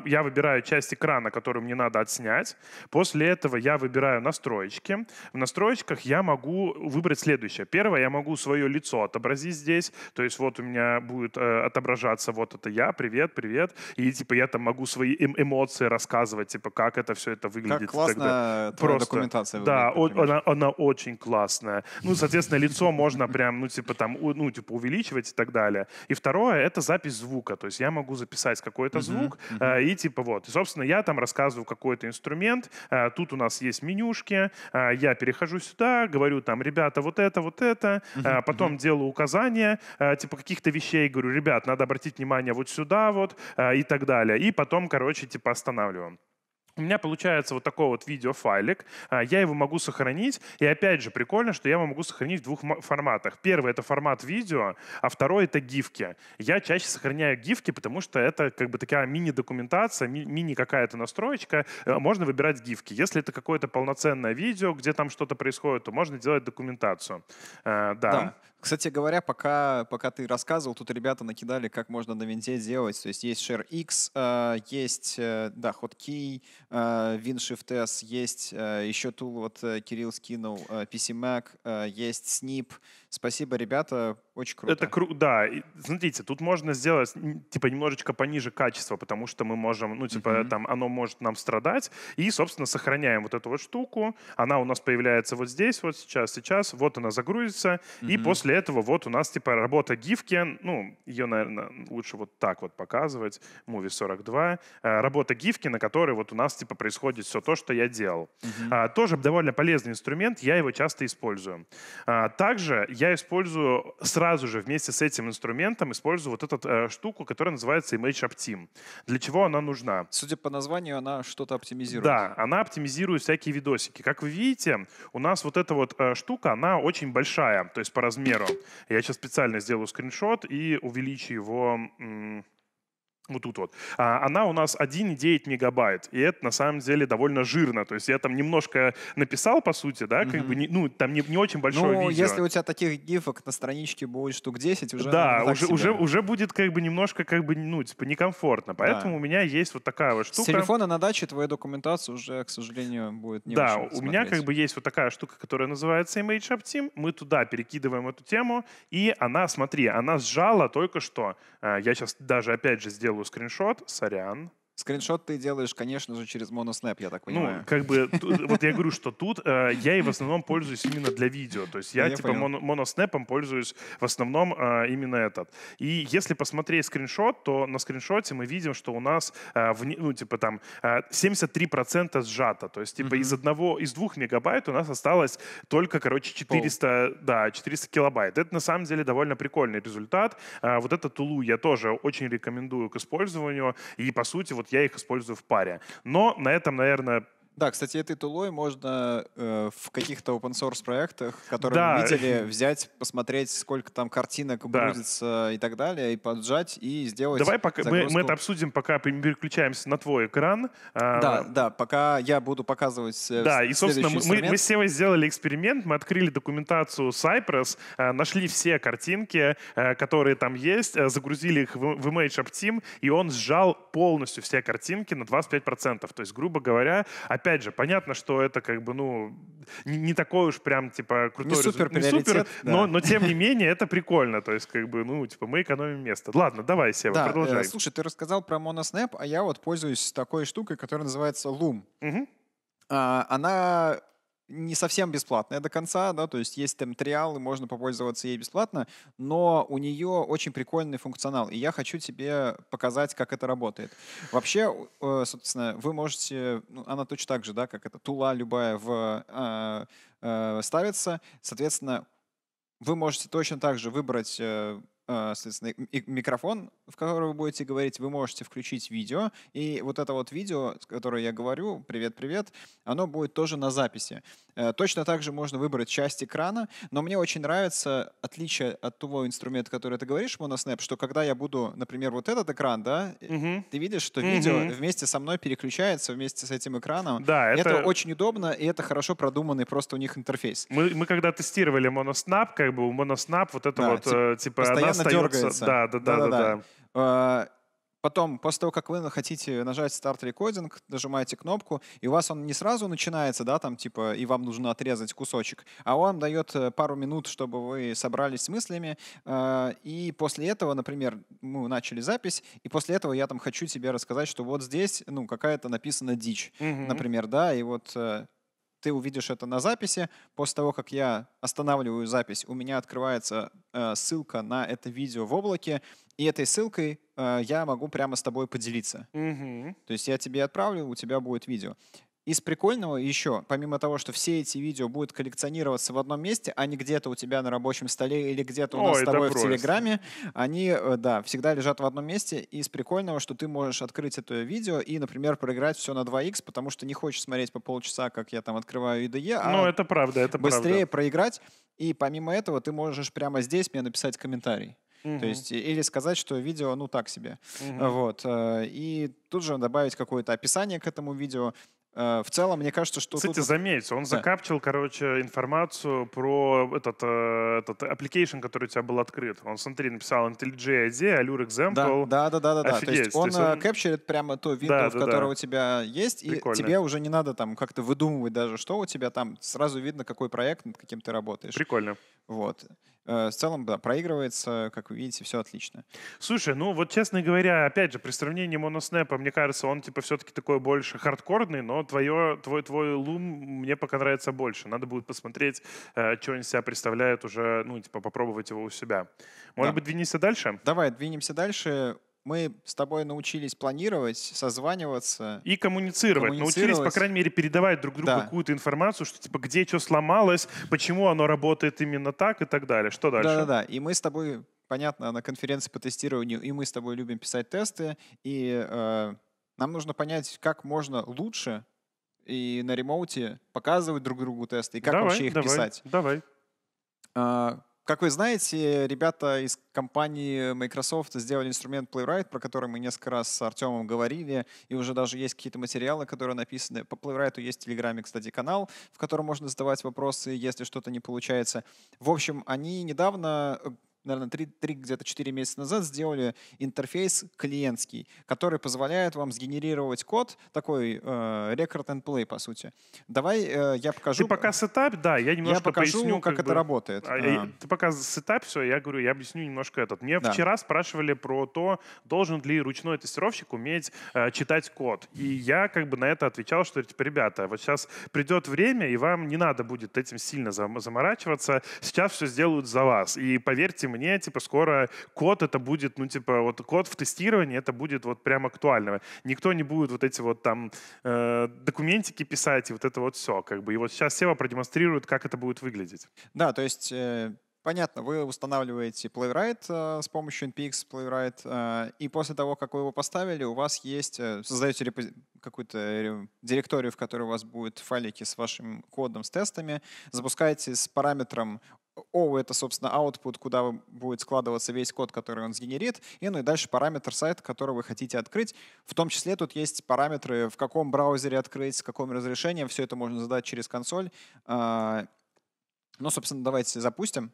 я выбираю часть экрана, которую мне надо отснять. После этого я выбираю настроечки. В настроечках я могу выбрать следующее. Первое, я могу свое лицо отобразить здесь. То есть вот у меня будет э, отображаться вот это я, привет, привет. И типа я там могу свои эм эмоции рассказывать, типа как это все это выглядит. Как классно Просто, документация Да, выглядит, о, она, она очень классная. Ну, соответственно, лицо можно прям, ну типа там, ну типа увеличивать и так далее. И второе, это запись звука. То есть я могу записать какой-то звук, Э, и типа вот. И, собственно, я там рассказываю какой-то инструмент. Э, тут у нас есть менюшки. Э, я перехожу сюда, говорю там, ребята, вот это, вот это. Потом делаю указания, типа каких-то вещей. Говорю, ребят, надо обратить внимание вот сюда вот и так далее. И потом, короче, типа останавливаю у меня получается вот такой вот видеофайлик. А, я его могу сохранить. И опять же, прикольно, что я его могу сохранить в двух форматах. Первый — это формат видео, а второй — это гифки. Я чаще сохраняю гифки, потому что это как бы такая мини-документация, мини какая-то настроечка. Э, можно выбирать гифки. Если это какое-то полноценное видео, где там что-то происходит, то можно делать документацию. Э, да. да. Кстати говоря, пока, пока ты рассказывал, тут ребята накидали, как можно на винте делать. То есть есть ShareX, э, есть э, да, Hotkey, э, WinShift S, есть еще тул, вот Кирилл скинул, PC Mac, есть Snip, Спасибо, ребята, очень круто. Это круто, да. И, смотрите, тут можно сделать типа немножечко пониже качество, потому что мы можем, ну типа mm-hmm. там оно может нам страдать, и собственно сохраняем вот эту вот штуку. Она у нас появляется вот здесь, вот сейчас, сейчас, вот она загрузится, mm-hmm. и после этого вот у нас типа работа гифки, ну ее наверное лучше вот так вот показывать, Movie 42, э, работа гифки, на которой вот у нас типа происходит все то, что я делал. Mm-hmm. А, тоже довольно полезный инструмент, я его часто использую. А, также я использую сразу же вместе с этим инструментом, использую вот эту э, штуку, которая называется Image Optim. Для чего она нужна? Судя по названию, она что-то оптимизирует. Да, она оптимизирует всякие видосики. Как вы видите, у нас вот эта вот э, штука, она очень большая, то есть по размеру. Я сейчас специально сделаю скриншот и увеличу его... М- вот тут вот, а, она у нас 1,9 мегабайт, и это на самом деле довольно жирно. То есть я там немножко написал, по сути, да, как mm-hmm. бы, не, ну, там не, не очень большое ну, видео. если у тебя таких гифок на страничке будет штук 10, уже... Да, уже, уже, уже будет как бы немножко, как бы, ну, типа некомфортно. Поэтому да. у меня есть вот такая вот штука. С телефона на даче твоя документация уже, к сожалению, будет не Да, у меня как бы есть вот такая штука, которая называется Image Up Team. Мы туда перекидываем эту тему, и она, смотри, она сжала только что, а, я сейчас даже опять же сделаю делаю скриншот, сорян, Скриншот ты делаешь, конечно же, через Monosnap, я так ну, понимаю. Ну, как бы, вот я говорю, что тут э, я и в основном пользуюсь именно для видео. То есть я, я типа, моно, Monosnap пользуюсь в основном э, именно этот. И если посмотреть скриншот, то на скриншоте мы видим, что у нас, э, в, ну, типа, там э, 73% сжато. То есть, типа, mm-hmm. из одного, из двух мегабайт у нас осталось только, короче, 400, Пол. да, 400 килобайт. Это, на самом деле, довольно прикольный результат. Э, вот этот Тулу я тоже очень рекомендую к использованию. И, по сути, вот вот я их использую в паре. Но на этом, наверное, да, кстати, этой тулой можно э, в каких-то open source проектах, которые да. мы видели, взять, посмотреть, сколько там картинок да. брудится и так далее, и поджать, и сделать. Давай пока мы, мы это обсудим, пока переключаемся на твой экран. А, да, а, да, пока я буду показывать. Да, и, собственно, мы, мы с Севой сделали эксперимент. Мы открыли документацию Cypress, э, нашли все картинки, э, которые там есть, э, загрузили их в, в Team, и он сжал полностью все картинки на 25%. То есть, грубо говоря, опять опять же, понятно, что это как бы, ну, не, не такой уж прям, типа, крутой не супер, результат. Не супер да. но, но тем не менее это прикольно. То есть, как бы, ну, типа, мы экономим место. Ладно, давай, Сева, да, э, продолжай. Э, слушай, ты рассказал про Monosnap, а я вот пользуюсь такой штукой, которая называется Loom. Угу. А, она не совсем бесплатная до конца, да, то есть есть темтриал, триалы, можно попользоваться ей бесплатно, но у нее очень прикольный функционал, и я хочу тебе показать, как это работает. Вообще, э, собственно, вы можете, ну, она точно так же, да, как это, тула любая в, э, э, ставится, соответственно, вы можете точно так же выбрать э, а, соответственно, микрофон, в который вы будете говорить, вы можете включить видео, и вот это вот видео, которое я говорю, привет-привет, оно будет тоже на записи. Э, точно так же можно выбрать часть экрана, но мне очень нравится отличие от того инструмента, который ты говоришь, Monosnap, что когда я буду, например, вот этот экран, да, угу. ты видишь, что угу. видео вместе со мной переключается, вместе с этим экраном. Да, это... это очень удобно, и это хорошо продуманный просто у них интерфейс. Мы, мы когда тестировали Monosnap, как бы у Monosnap вот это да, вот, э, типа, она постоянно дергается. Да, да, да, да. да, а, Потом, после того, как вы хотите нажать старт рекодинг, нажимаете кнопку, и у вас он не сразу начинается, да, там типа, и вам нужно отрезать кусочек, а он дает э, пару минут, чтобы вы собрались с мыслями, а, и после этого, например, мы начали запись, и после этого я там хочу тебе рассказать, что вот здесь, ну, какая-то написана дичь, угу. например, да, и вот э, ты увидишь это на записи. После того, как я останавливаю запись, у меня открывается э, ссылка на это видео в облаке, и этой ссылкой э, я могу прямо с тобой поделиться. Угу. То есть я тебе отправлю, у тебя будет видео. Из прикольного еще, помимо того, что все эти видео будут коллекционироваться в одном месте, а не где-то у тебя на рабочем столе или где-то у Ой, нас с тобой в Телеграме, они, э, да, всегда лежат в одном месте. И из прикольного, что ты можешь открыть это видео и, например, проиграть все на 2 x, потому что не хочешь смотреть по полчаса, как я там открываю IDE, а ну, это правда, это быстрее правда. проиграть. И помимо этого ты можешь прямо здесь мне написать комментарий. Угу. То есть, или сказать, что видео, ну, так себе. Угу. Вот. Э, и тут же добавить какое-то описание к этому видео. Э, в целом, мне кажется, что... Кстати, тут... заметь, он да. закапчил, короче, информацию про этот, э, этот application, который у тебя был открыт. Он, смотри, написал IntelliJ ID, Allure Example. Да, да, да, да. да. То есть он То он... Э, прямо то видео, да, да, которое да. у тебя есть, Прикольно. и тебе уже не надо там как-то выдумывать даже, что у тебя там. Сразу видно, какой проект, над каким ты работаешь. Прикольно. Вот. Э, в целом, да, проигрывается, как вы видите, все отлично. Слушай, ну вот, честно говоря, опять же, при сравнении моноснепа, мне кажется, он типа все-таки такой больше хардкорный, но твое, твой, твой лум мне пока нравится больше. Надо будет посмотреть, э, что он себя представляет уже, ну, типа попробовать его у себя. Может да. быть, двинемся дальше? Давай, двинемся дальше мы с тобой научились планировать, созваниваться. И коммуницировать. коммуницировать. Научились, по крайней мере, передавать друг другу да. какую-то информацию, что типа где что сломалось, почему оно работает именно так и так далее. Что дальше? Да-да-да. И мы с тобой, понятно, на конференции по тестированию, и мы с тобой любим писать тесты, и э, нам нужно понять, как можно лучше и на ремоуте показывать друг другу тесты, и как давай, вообще их давай, писать. Давай. А, как вы знаете, ребята из компании Microsoft сделали инструмент Playwright, про который мы несколько раз с Артемом говорили, и уже даже есть какие-то материалы, которые написаны. По Playwright есть в Телеграме, кстати, канал, в котором можно задавать вопросы, если что-то не получается. В общем, они недавно э, наверное, 3, 3 где-то 4 месяца назад сделали интерфейс клиентский, который позволяет вам сгенерировать код, такой э, record and play, по сути. Давай э, я покажу. Ты пока сетап, да, я немножко я покажу, поясню, как, как это работает. А, а. Ты пока сетап, все, я говорю, я объясню немножко этот. Мне да. вчера спрашивали про то, должен ли ручной тестировщик уметь э, читать код. И я как бы на это отвечал, что, типа, ребята, вот сейчас придет время, и вам не надо будет этим сильно заморачиваться. Сейчас все сделают за вас. И поверьте мне, мне, типа, скоро код это будет, ну, типа, вот код в тестировании это будет вот прям актуально. Никто не будет вот эти вот там э, документики писать и вот это вот все, как бы. И вот сейчас Сева продемонстрирует, как это будет выглядеть. Да, то есть... Э... Понятно, вы устанавливаете Playwright э, с помощью NPX Playwright, э, и после того, как вы его поставили, у вас есть, э, создаете репози- какую-то э, директорию, в которой у вас будут файлики с вашим кодом, с тестами, запускаете с параметром O — это, собственно, output, куда будет складываться весь код, который он сгенерит, и, ну и дальше параметр сайта, который вы хотите открыть. В том числе тут есть параметры, в каком браузере открыть, с каким разрешением. Все это можно задать через консоль. А, ну, собственно, давайте запустим.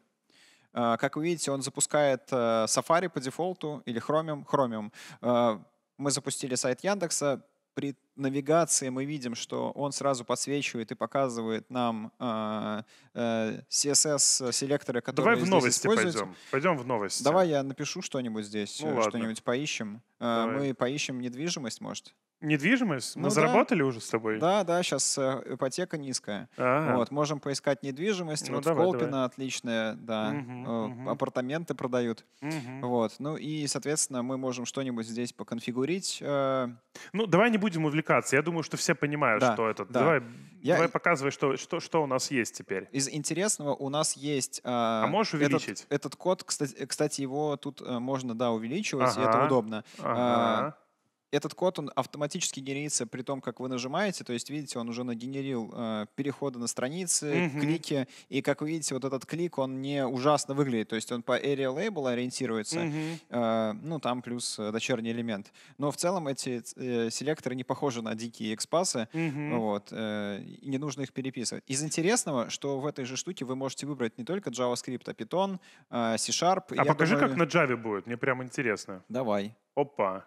А, как вы видите, он запускает э, Safari по дефолту или Chromium. Chromium. А, мы запустили сайт Яндекса. При навигации мы видим, что он сразу подсвечивает и показывает нам а, э, э, CSS-селекторы, которые Давай в новости пойдем. Пойдем в новости. Давай я напишу что-нибудь здесь, ну, э, что-нибудь поищем. Э, давай. Мы поищем недвижимость, может? Недвижимость? Мы ну, заработали да. уже с тобой? Да, да, сейчас э, ипотека низкая. А-а-а. Вот, можем поискать недвижимость. Ну, вот давай, в Колпино давай. отличная, да, угу, угу. апартаменты продают. Угу. Вот, ну и, соответственно, мы можем что-нибудь здесь поконфигурить. Ну, давай не будем увлекаться публикации. Я думаю, что все понимают, да, что это. Да. Давай, я... давай показывай, что, что, что у нас есть теперь. Из интересного у нас есть... Э, а можешь увеличить? Этот, этот код, кстати, кстати, его тут э, можно, да, увеличивать, ага, и это удобно. Ага. Э, этот код, он автоматически генерится при том, как вы нажимаете. То есть, видите, он уже нагенерил э, переходы на страницы, mm-hmm. клики. И, как вы видите, вот этот клик, он не ужасно выглядит. То есть, он по area label ориентируется. Mm-hmm. Э, ну, там плюс э, дочерний элемент. Но в целом эти э, селекторы не похожи на дикие экспасы. Mm-hmm. Вот, э, и не нужно их переписывать. Из интересного, что в этой же штуке вы можете выбрать не только JavaScript, а Python, э, C-Sharp. А покажи, думаю... как на Java будет. Мне прям интересно. Давай. Опа.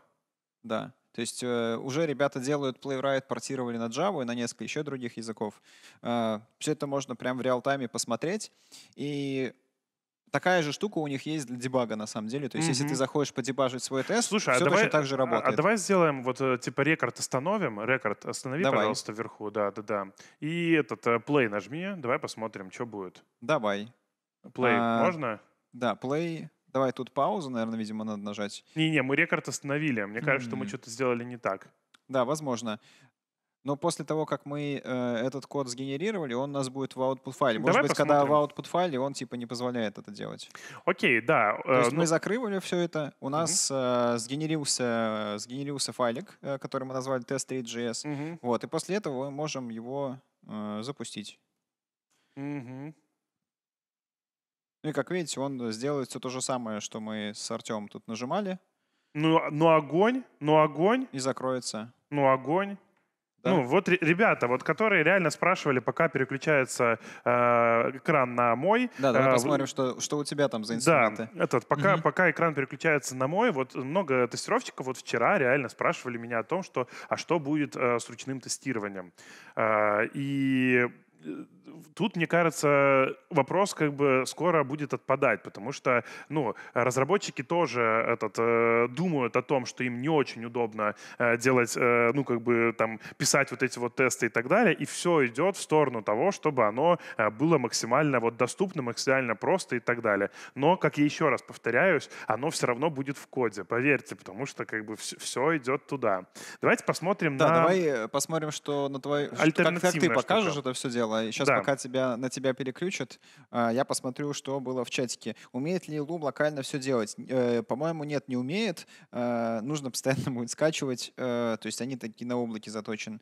Да. То есть э, уже ребята делают Playwright, портировали на Java и на несколько еще других языков. Э, все это можно прям в реал-тайме посмотреть. И такая же штука у них есть для дебага, на самом деле. То есть, mm-hmm. если ты заходишь подебажить свой тест, Слушай, все а давай, точно так же работает. А, а давай сделаем вот э, типа рекорд остановим. Рекорд останови, давай. пожалуйста, вверху. Да, да, да. И этот э, play нажми. Давай посмотрим, что будет. Давай. Play а, можно? Да, play. Давай тут паузу, наверное, видимо, надо нажать. Не-не, мы рекорд остановили. А мне кажется, что мы что-то сделали не так. Да, возможно. Но после того, как мы э, этот код сгенерировали, он у нас будет в output файле. Может Давай быть, посмотрим. когда в output файле он типа не позволяет это делать. Окей, да. То э, есть ну... мы закрывали все это, у нас mm э, сгенерился, сгенерился файлик, э, который мы назвали test3.js. mm Вот, и после этого мы можем его э, запустить. mm ну и как видите, он сделает все то же самое, что мы с Артемом тут нажимали. Ну, а, ну огонь, ну огонь. И закроется. Ну огонь. Да? Ну вот ребята, вот которые реально спрашивали, пока переключается э, экран на мой. Да, давай э, посмотрим, в... что, что у тебя там за инструменты. Да, этот, пока, угу. пока экран переключается на мой, вот много тестировщиков вот вчера реально спрашивали меня о том, что, а что будет э, с ручным тестированием. Э, и тут, мне кажется, вопрос как бы скоро будет отпадать, потому что, ну, разработчики тоже этот, э, думают о том, что им не очень удобно э, делать, э, ну, как бы там писать вот эти вот тесты и так далее, и все идет в сторону того, чтобы оно э, было максимально вот доступно, максимально просто и так далее. Но, как я еще раз повторяюсь, оно все равно будет в коде, поверьте, потому что как бы все, все идет туда. Давайте посмотрим да, на... Да, давай э, посмотрим, что на твой... Как, как ты покажешь штука. это все дело дело. Сейчас да. пока тебя, на тебя переключат, а, я посмотрю, что было в чатике. Умеет ли Loom локально все делать? Э, по-моему, нет, не умеет. Э, нужно постоянно будет скачивать. Э, то есть они такие на облаке заточены.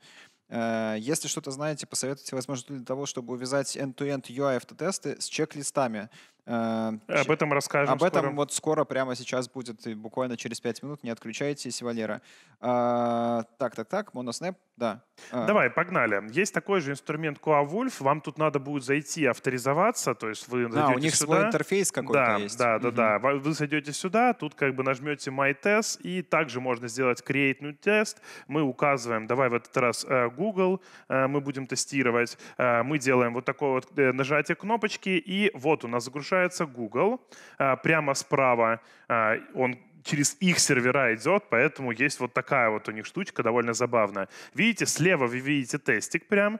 Э, если что-то знаете, посоветуйте, возможно, для того, чтобы увязать end-to-end UI автотесты с чек-листами. Э, об этом расскажем Об этом вот скоро, прямо сейчас будет, и буквально через 5 минут. Не отключайтесь, Валера. Э, так, так, так, Monosnap, да. Давай, погнали. Есть такой же инструмент QAWolf. Вам тут надо будет зайти, авторизоваться, то есть вы Да, у них сюда. свой интерфейс какой-то да, есть. Да, да, угу. да. Вы зайдете сюда, тут как бы нажмете My Test, и также можно сделать Create New Test. Мы указываем, давай в этот раз Google, э, мы будем тестировать. Э, мы делаем вот такое вот э, нажатие кнопочки, и вот у нас загружается Google. Прямо справа он через их сервера идет, поэтому есть вот такая вот у них штучка, довольно забавная. Видите, слева вы видите тестик прям,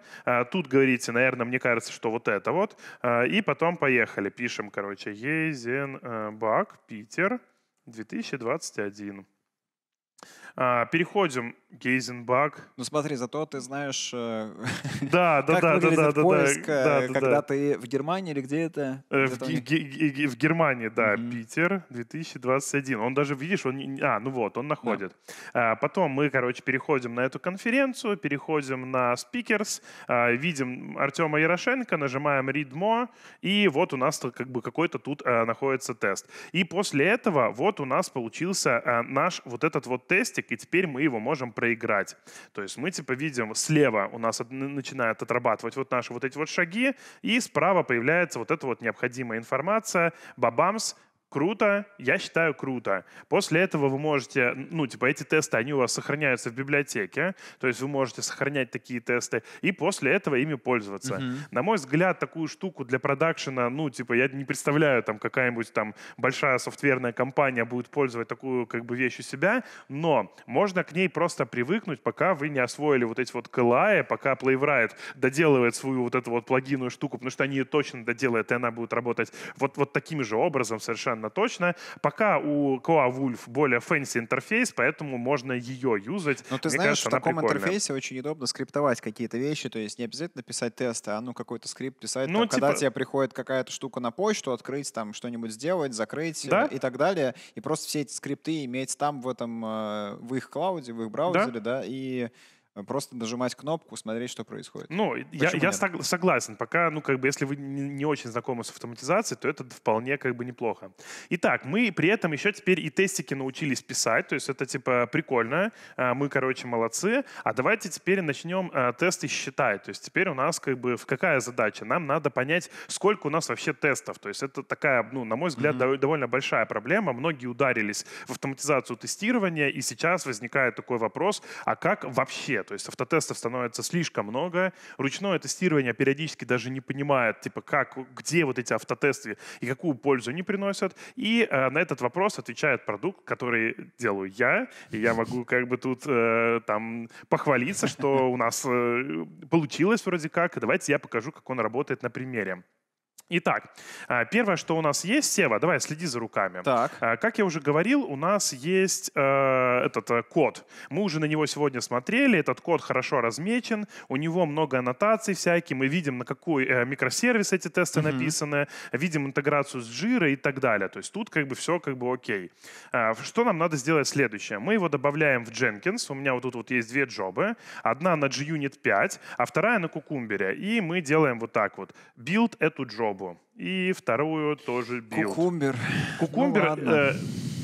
тут говорите, наверное, мне кажется, что вот это вот, и потом поехали, пишем, короче, Ейзенбак, Питер, 2021. А, переходим Гейзенбак. Ну смотри, зато ты знаешь, э, да, да, как да, выглядит да, поиск, э, да, да, когда да. ты в Германии или где это? Э, в, г- в Германии, да, угу. Питер, 2021. Он даже, видишь, он... А, ну вот, он находит. Да. А, потом мы, короче, переходим на эту конференцию, переходим на спикерс, а, видим Артема Ярошенко, нажимаем read more, и вот у нас как бы какой-то тут а, находится тест. И после этого вот у нас получился а, наш вот этот вот тестик, список, и теперь мы его можем проиграть. То есть мы типа видим слева у нас начинают отрабатывать вот наши вот эти вот шаги, и справа появляется вот эта вот необходимая информация, бабамс, круто, я считаю круто. После этого вы можете, ну, типа, эти тесты, они у вас сохраняются в библиотеке, то есть вы можете сохранять такие тесты, и после этого ими пользоваться. Uh-huh. На мой взгляд, такую штуку для продакшена, ну, типа, я не представляю, там, какая-нибудь там большая софтверная компания будет пользовать такую, как бы, вещь у себя, но можно к ней просто привыкнуть, пока вы не освоили вот эти вот КЛАи, пока Playwright доделывает свою вот эту вот плагинную штуку, потому что они ее точно доделают, и она будет работать вот, вот таким же образом совершенно совершенно точно. Пока у Клоа Вульф более фэнси интерфейс, поэтому можно ее юзать. Но ну, ты Мне знаешь, кажется, в таком интерфейсе очень удобно скриптовать какие-то вещи, то есть не обязательно писать тесты, а ну какой-то скрипт писать, ну, там, типа... когда тебе приходит какая-то штука на почту, открыть там что-нибудь сделать, закрыть э, да? и так далее, и просто все эти скрипты иметь там в этом, э, в их клауде, в их браузере, да, да и Э, просто нажимать кнопку, смотреть, что происходит. Ну, Почему я, я согласен. Пока, ну, как бы, если вы не, не очень знакомы с автоматизацией, то это вполне как бы неплохо. Итак, мы при этом еще теперь и тестики научились писать, то есть это типа прикольно, а, мы, короче, молодцы. А давайте теперь начнем э, тесты считать. То есть теперь у нас как бы какая задача? Нам надо понять, сколько у нас вообще тестов. То есть это такая, ну, на мой взгляд, mm-hmm. довольно большая проблема. Многие ударились в автоматизацию тестирования, и сейчас возникает такой вопрос, а как вообще? То есть автотестов становится слишком много. Ручное тестирование периодически даже не понимает, типа, как, где вот эти автотесты и какую пользу они приносят. И э, на этот вопрос отвечает продукт, который делаю я. И я могу как бы тут э, там похвалиться, что у нас э, получилось вроде как. и Давайте я покажу, как он работает на примере. Итак, э, первое, что у нас есть, Сева, давай следи за руками. Так. Э, как я уже говорил, у нас есть э, этот э, код. Мы уже на него сегодня смотрели, этот код хорошо размечен, у него много аннотаций всяких, мы видим, на какой э, микросервис эти тесты угу. написаны, видим интеграцию с Jira и так далее. То есть тут как бы все как бы окей. Э, что нам надо сделать следующее? Мы его добавляем в Jenkins, у меня вот тут вот есть две джобы, одна на JUnit 5, а вторая на Кукумбере, и мы делаем вот так вот, build эту джобу Бинобу. И вторую тоже бил. Кукумбер. Кукумбер. Ну э,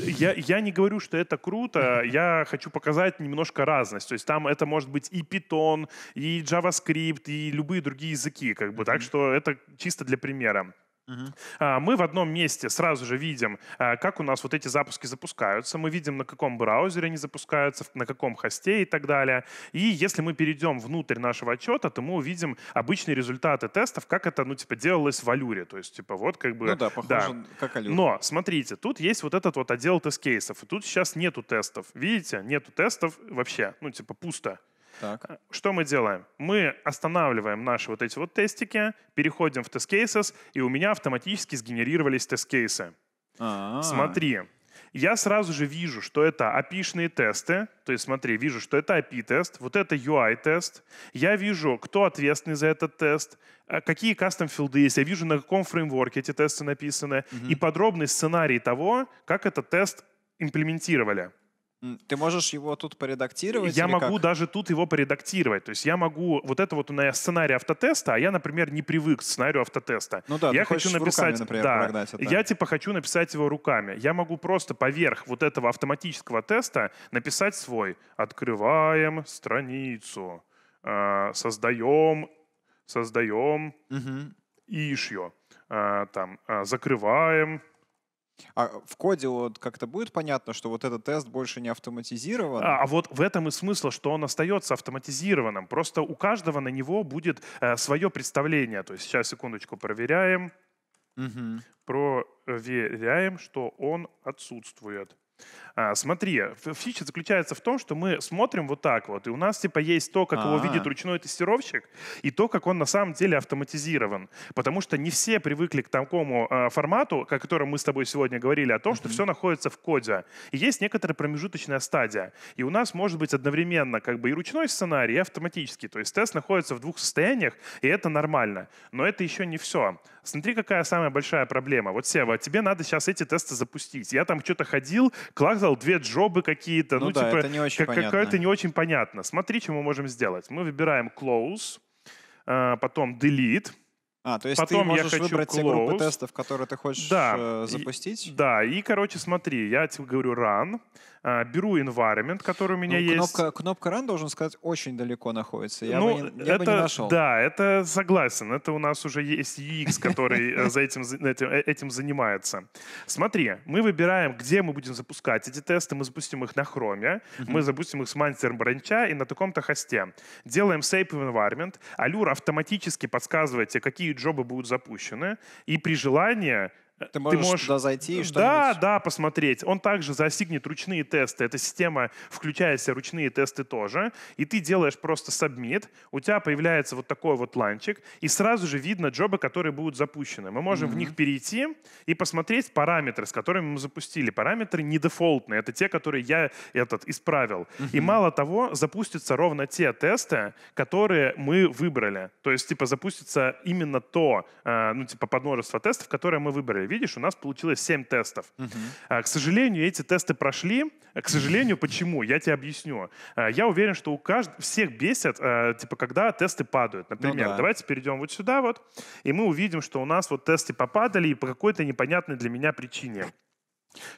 я, я не говорю, что это круто, я хочу показать немножко разность. То есть там это может быть и Python, и JavaScript, и любые другие языки, как бы. Так что это чисто для примера. А, мы в одном месте сразу же видим, а, как у нас вот эти запуски запускаются. Мы видим, на каком браузере они запускаются, на каком хосте и так далее. И если мы перейдем внутрь нашего отчета, то мы увидим обычные результаты тестов, как это, ну, типа, делалось в Алюре. То есть, типа, вот как бы... Ну да, похоже, да. как Алюра. Но, смотрите, тут есть вот этот вот отдел тест-кейсов. И тут сейчас нету тестов. Видите? Нету тестов вообще. Ну, типа, пусто. Так. Э, что мы делаем? Мы останавливаем наши вот эти вот тестики, переходим в тест-кейсы, и у меня автоматически сгенерировались тест-кейсы. А-а-а. Смотри, я сразу же вижу, что это api шные тесты. То есть, смотри, вижу, что это API-тест, вот это UI-тест. Я вижу, кто ответственный за этот тест, э, какие кастом-филды есть. Я вижу, на каком фреймворке эти тесты написаны. Угу. И подробный сценарий того, как этот тест имплементировали. Ты можешь его тут поредактировать? Я могу как? даже тут его поредактировать. То есть я могу... Вот это вот у меня сценарий автотеста, а я, например, не привык к сценарию автотеста. Ну да, я хочу написать, руками, например, да, прогнать это. Я типа хочу написать его руками. Я могу просто поверх вот этого автоматического теста написать свой. Открываем страницу. А, Создаем... Создаем... Угу. И еще. А, там а, закрываем а в коде вот как-то будет понятно, что вот этот тест больше не автоматизирован? А, а, вот в этом и смысл, что он остается автоматизированным. Просто у каждого на него будет э, свое представление. То есть сейчас, секундочку, проверяем. Угу. Проверяем, что он отсутствует. А, смотри, фича заключается в том, что мы смотрим вот так вот, и у нас типа есть то, как А-а-а. его а. видит ручной тестировщик, и то, как он на самом деле автоматизирован. Потому что не все привыкли к такому а, формату, о котором мы с тобой сегодня говорили, о том, что все находится в коде. И есть некоторая промежуточная стадия. И у нас может быть одновременно как бы и ручной сценарий, и автоматический. То есть тест находится в двух состояниях, и это нормально. Но это еще не все. Смотри, какая самая большая проблема. Вот, Сева, тебе надо сейчас эти тесты запустить. Я там что-то ходил, класс сказал две джобы какие-то. Ну, ну да, типа, это не очень как, понятно. Какое-то не очень понятно. Смотри, что мы можем сделать. Мы выбираем close, а, потом delete. А, то есть Потом ты можешь я хочу выбрать close. те группы тестов, которые ты хочешь да, э, запустить? И, да, и, короче, смотри, я тебе говорю run, а, беру environment, который у меня ну, есть. Кнопка, кнопка run, должен сказать, очень далеко находится. Я, ну, бы, не, я это, бы не нашел. Да, это согласен. Это у нас уже есть UX, который э, за этим, этим, э, этим занимается. Смотри, мы выбираем, где мы будем запускать эти тесты. Мы запустим их на хроме, мы запустим их с манстером бранча и на таком-то хосте. Делаем сейп environment. Allure автоматически подсказывает тебе, какие джобы будут запущены. И при желании ты можешь, ты можешь туда зайти и что Да, да, посмотреть. Он также засигнет ручные тесты. Эта система включает все ручные тесты тоже. И ты делаешь просто submit, у тебя появляется вот такой вот ланчик, и сразу же видно джобы, которые будут запущены. Мы можем mm-hmm. в них перейти и посмотреть параметры, с которыми мы запустили. Параметры не дефолтные, это те, которые я этот исправил. Mm-hmm. И мало того, запустятся ровно те тесты, которые мы выбрали. То есть, типа, запустится именно то, э, ну, типа, подмножество тестов, которые мы выбрали видишь, у нас получилось 7 тестов. Угу. А, к сожалению, эти тесты прошли. А, к сожалению, почему? Я тебе объясню. А, я уверен, что у кажд... всех бесят, а, типа, когда тесты падают. Ну Например, ну, да. давайте перейдем вот сюда вот, и мы увидим, что у нас вот тесты попадали и по какой-то непонятной для меня причине.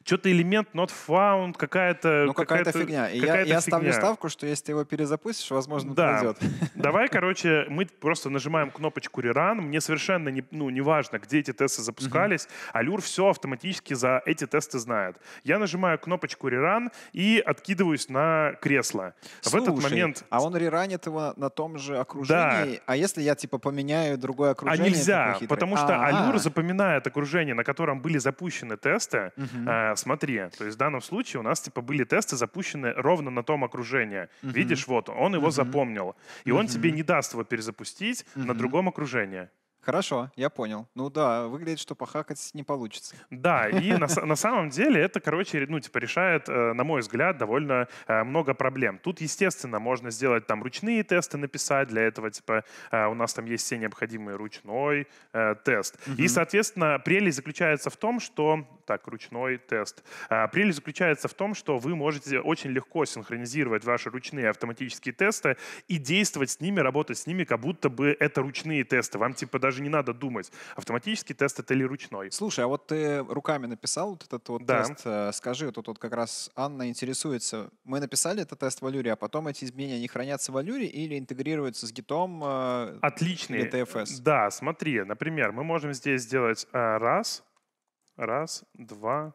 Что-то элемент not found, какая-то... Ну, какая-то, какая фигня. Какая я, я фигня. ставлю ставку, что если ты его перезапустишь, возможно, да. придет. Давай, короче, мы просто нажимаем кнопочку rerun. Мне совершенно не, ну, не важно, где эти тесты запускались. Алюр все автоматически за эти тесты знает. Я нажимаю кнопочку rerun и откидываюсь на кресло. Слушай, В этот момент... а он реранит его на том же окружении? Да. А если я, типа, поменяю другое а окружение? А нельзя, потому что А-а-а. Алюр а. запоминает окружение, на котором были запущены тесты, угу. Mm-hmm. смотри, то есть в данном случае у нас типа были тесты запущены ровно на том окружении. Mm-hmm. Видишь, вот он его mm-hmm. запомнил, и mm-hmm. он тебе не даст его перезапустить mm-hmm. на другом окружении. Хорошо, я понял. Ну да, выглядит, что похакать не получится. Да, и на, на самом деле это, короче, ну типа решает, э, на мой взгляд, довольно э, много проблем. Тут, естественно, можно сделать там ручные тесты написать для этого, типа у нас там есть все необходимые ручной э, тест. Угу. И, соответственно, прелесть заключается в том, что так, ручной тест. А, прелесть заключается в том, что вы можете очень легко синхронизировать ваши ручные автоматические тесты и действовать с ними, работать с ними, как будто бы это ручные тесты. Вам типа даже не надо думать, автоматический тест это или ручной. Слушай, а вот ты руками написал вот этот вот да. тест. Э, скажи, тут вот как раз Анна интересуется. Мы написали этот тест в Валюре, а потом эти изменения, они хранятся в Валюре или интегрируются с гитом? Э, Отличный. Для Да, смотри, например, мы можем здесь сделать э, раз, Раз, два,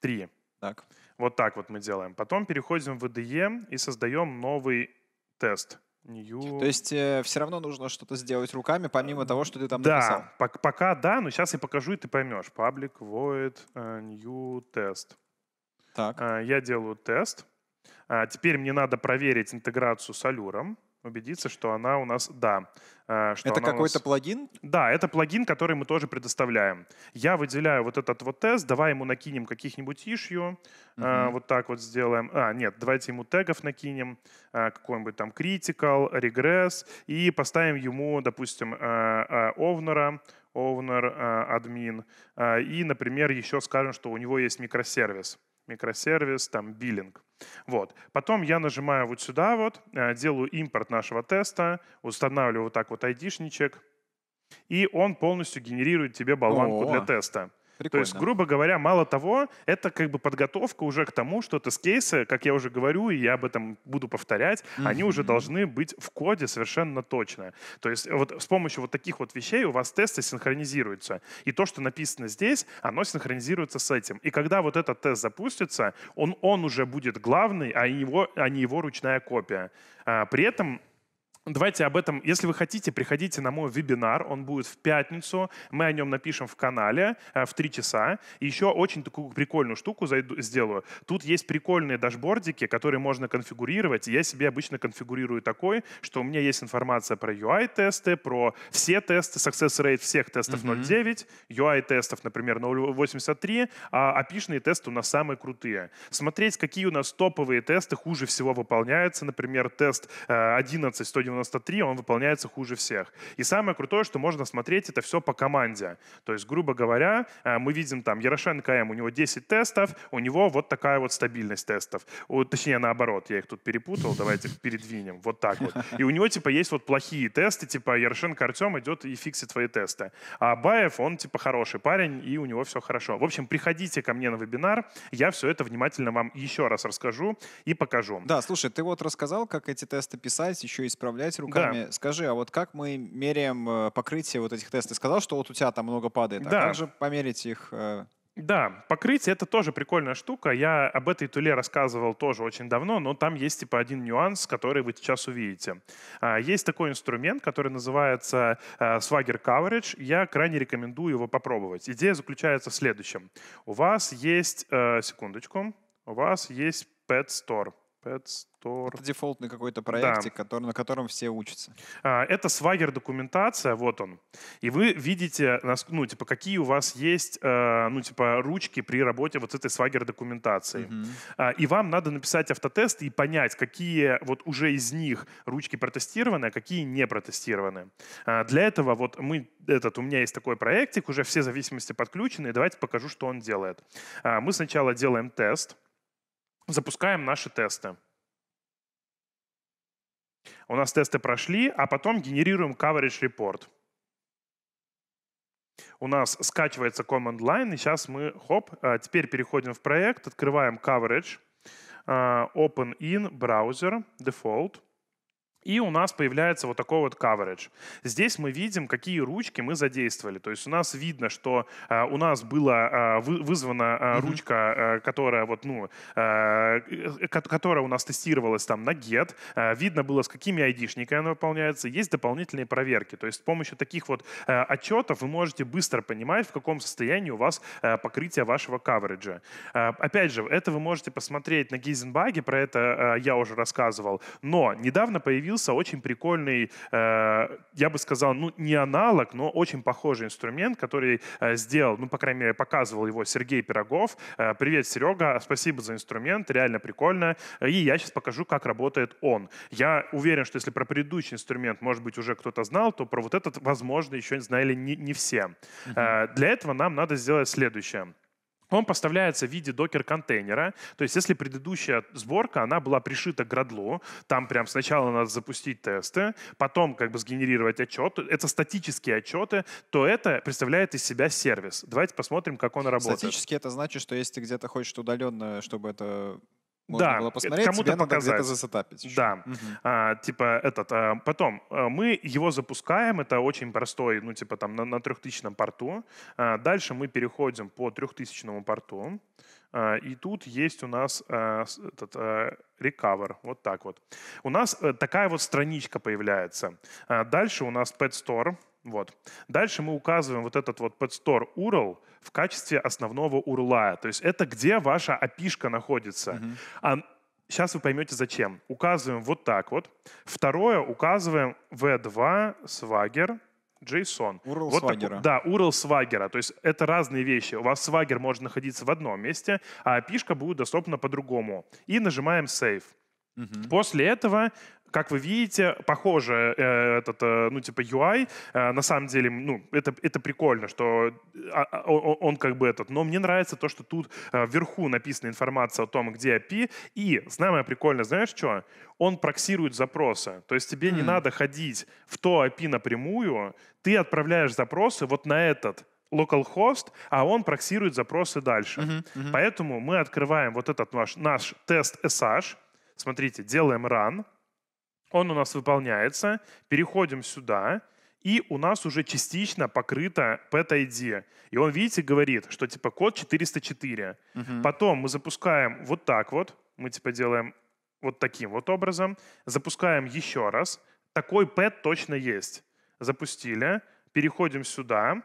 три. Так. Вот так вот мы делаем. Потом переходим в IDE и создаем новый тест. New... То есть э, все равно нужно что-то сделать руками, помимо того, что ты там да, написал? Да, пока да, но сейчас я покажу, и ты поймешь. Public void э, new test. Так. Э, я делаю тест. А, теперь мне надо проверить интеграцию с Allure убедиться, что она у нас, да. Э, что это какой-то нас... плагин? Да, это плагин, который мы тоже предоставляем. Я выделяю вот этот вот тест, давай ему накинем каких-нибудь ишью, угу. э, вот так вот сделаем. А, нет, давайте ему тегов накинем, э, какой-нибудь там critical, регресс и поставим ему, допустим, э, э, овнера, owner, админ, и, например, еще скажем, что у него есть микросервис микросервис, там, биллинг. Вот. Потом я нажимаю вот сюда вот, э, делаю импорт нашего теста, устанавливаю вот так вот айдишничек, и он полностью генерирует тебе болванку О-о-о. для теста. Прикольно. То есть, грубо говоря, мало того, это как бы подготовка уже к тому, что тест-кейсы, как я уже говорю, и я об этом буду повторять, mm-hmm. они уже должны быть в коде совершенно точно. То есть вот с помощью вот таких вот вещей у вас тесты синхронизируются. И то, что написано здесь, оно синхронизируется с этим. И когда вот этот тест запустится, он, он уже будет главный, а, его, а не его ручная копия. А, при этом Давайте об этом, если вы хотите, приходите на мой вебинар, он будет в пятницу, мы о нем напишем в канале э, в 3 часа. И еще очень такую прикольную штуку зайду, сделаю. Тут есть прикольные дашбордики, которые можно конфигурировать. Я себе обычно конфигурирую такой, что у меня есть информация про UI-тесты, про все тесты, success rate всех тестов 0.9, UI-тестов, например, 0.83, а опишные тесты у нас самые крутые. Смотреть, какие у нас топовые тесты хуже всего выполняются, например, тест 11 э, 93, он выполняется хуже всех. И самое крутое, что можно смотреть, это все по команде. То есть, грубо говоря, э, мы видим там Ярошенко М, у него 10 тестов, у него вот такая вот стабильность тестов. У, точнее, наоборот, я их тут перепутал, давайте передвинем. Вот так вот. И у него типа есть вот плохие тесты, типа Ярошенко Артем идет и фиксит свои тесты. А Баев, он типа хороший парень, и у него все хорошо. В общем, приходите ко мне на вебинар, я все это внимательно вам еще раз расскажу и покажу. Да, слушай, ты вот рассказал, как эти тесты писать, еще исправлять управлять руками. Да. Скажи, а вот как мы меряем э, покрытие вот этих тестов? Ты сказал, что вот у тебя там много падает. А да. А как же померить их? Э? Да, покрытие — это тоже прикольная штука. Я об этой туле рассказывал тоже очень давно, но там есть типа один нюанс, который вы сейчас увидите. А, есть такой инструмент, который называется э, Swagger Coverage. Я крайне рекомендую его попробовать. Идея заключается в следующем. У вас есть... Секундочку. У вас есть Pet Store. Pet Store. Это дефолтный какой-то проектик, да. который, на котором все учатся. А, это Swagger документация, вот он. И вы видите, ну, типа, какие у вас есть, э, ну, типа, ручки при работе вот с этой Swagger документацией. Угу. А, и вам надо написать автотест и понять, какие вот уже из них ручки протестированы, а какие не протестированы. А, для этого вот мы, этот, у меня есть такой проектик, уже все зависимости подключены, и давайте покажу, что он делает. Мы сначала делаем тест, запускаем наши тесты. У нас тесты прошли, а потом генерируем coverage report. У нас скачивается command line, и сейчас мы, хоп, э, теперь переходим в проект, открываем coverage, э, open in, browser, default – и у нас появляется вот такой вот coverage. Здесь мы видим, какие ручки мы задействовали. То есть у нас видно, что э, у нас была э, вы, вызвана э, mm-hmm. ручка, э, которая вот, ну, э, которая у нас тестировалась там на get. Э, видно было, с какими айдишниками она выполняется. Есть дополнительные проверки. То есть с помощью таких вот э, отчетов вы можете быстро понимать, в каком состоянии у вас э, покрытие вашего coverage. Э, опять же, это вы можете посмотреть на Гейзенбаге, про это э, я уже рассказывал. Но недавно появился появился очень прикольный, э, я бы сказал, ну не аналог, но очень похожий инструмент, который э, сделал, ну по крайней мере показывал его Сергей Пирогов. Э, Привет, Серега, спасибо за инструмент, реально прикольно. И я сейчас покажу, как работает он. Я уверен, что если про предыдущий инструмент, может быть, уже кто-то знал, то про вот этот, возможно, еще не знали не, не все. Uh-huh. Для этого нам надо сделать следующее. Он поставляется в виде докер-контейнера. То есть если предыдущая сборка, она была пришита к градлу, там прям сначала надо запустить тесты, потом как бы сгенерировать отчет, это статические отчеты, то это представляет из себя сервис. Давайте посмотрим, как он работает. Статически это значит, что если ты где-то хочешь удаленно, чтобы это можно да, было посмотреть, кому-то показать. надо где-то Еще. Да, угу. а, типа этот. А, потом а, мы его запускаем, это очень простой, ну типа там на, на 3000 порту. А, дальше мы переходим по 3000 порту. А, и тут есть у нас а, этот а, recover, вот так вот. У нас э, такая вот страничка появляется. А, дальше у нас Pet Store — вот. Дальше мы указываем вот этот вот подстор URL в качестве основного URL. То есть это где ваша api находится. Mm-hmm. А сейчас вы поймете зачем. Указываем вот так вот. Второе указываем v2 swagger JSON. URL вот свагера. Так, да, URL свагера. То есть это разные вещи. У вас swagger может находиться в одном месте, а api будет доступна по-другому. И нажимаем Save. Угу. После этого как вы видите, похоже э, этот, э, ну, типа, UI. Э, на самом деле, ну, это, это прикольно, что э, а, он, он как бы этот. Но мне нравится то, что тут э, вверху написана информация о том, где API. И самое прикольное, знаешь что? Он проксирует запросы. То есть тебе mm не надо ходить в то API напрямую. Ты отправляешь запросы вот на этот localhost, а он проксирует запросы дальше. Uh-huh, uh-huh. Поэтому мы открываем вот этот наш, наш тест SH. Смотрите, делаем run. Он у нас выполняется. Переходим сюда. И у нас уже частично покрыто PET-ID. И он, видите, говорит, что типа код 404. Угу. Потом мы запускаем вот так вот. Мы типа делаем вот таким вот образом. Запускаем еще раз. Такой PET точно есть. Запустили. Переходим сюда.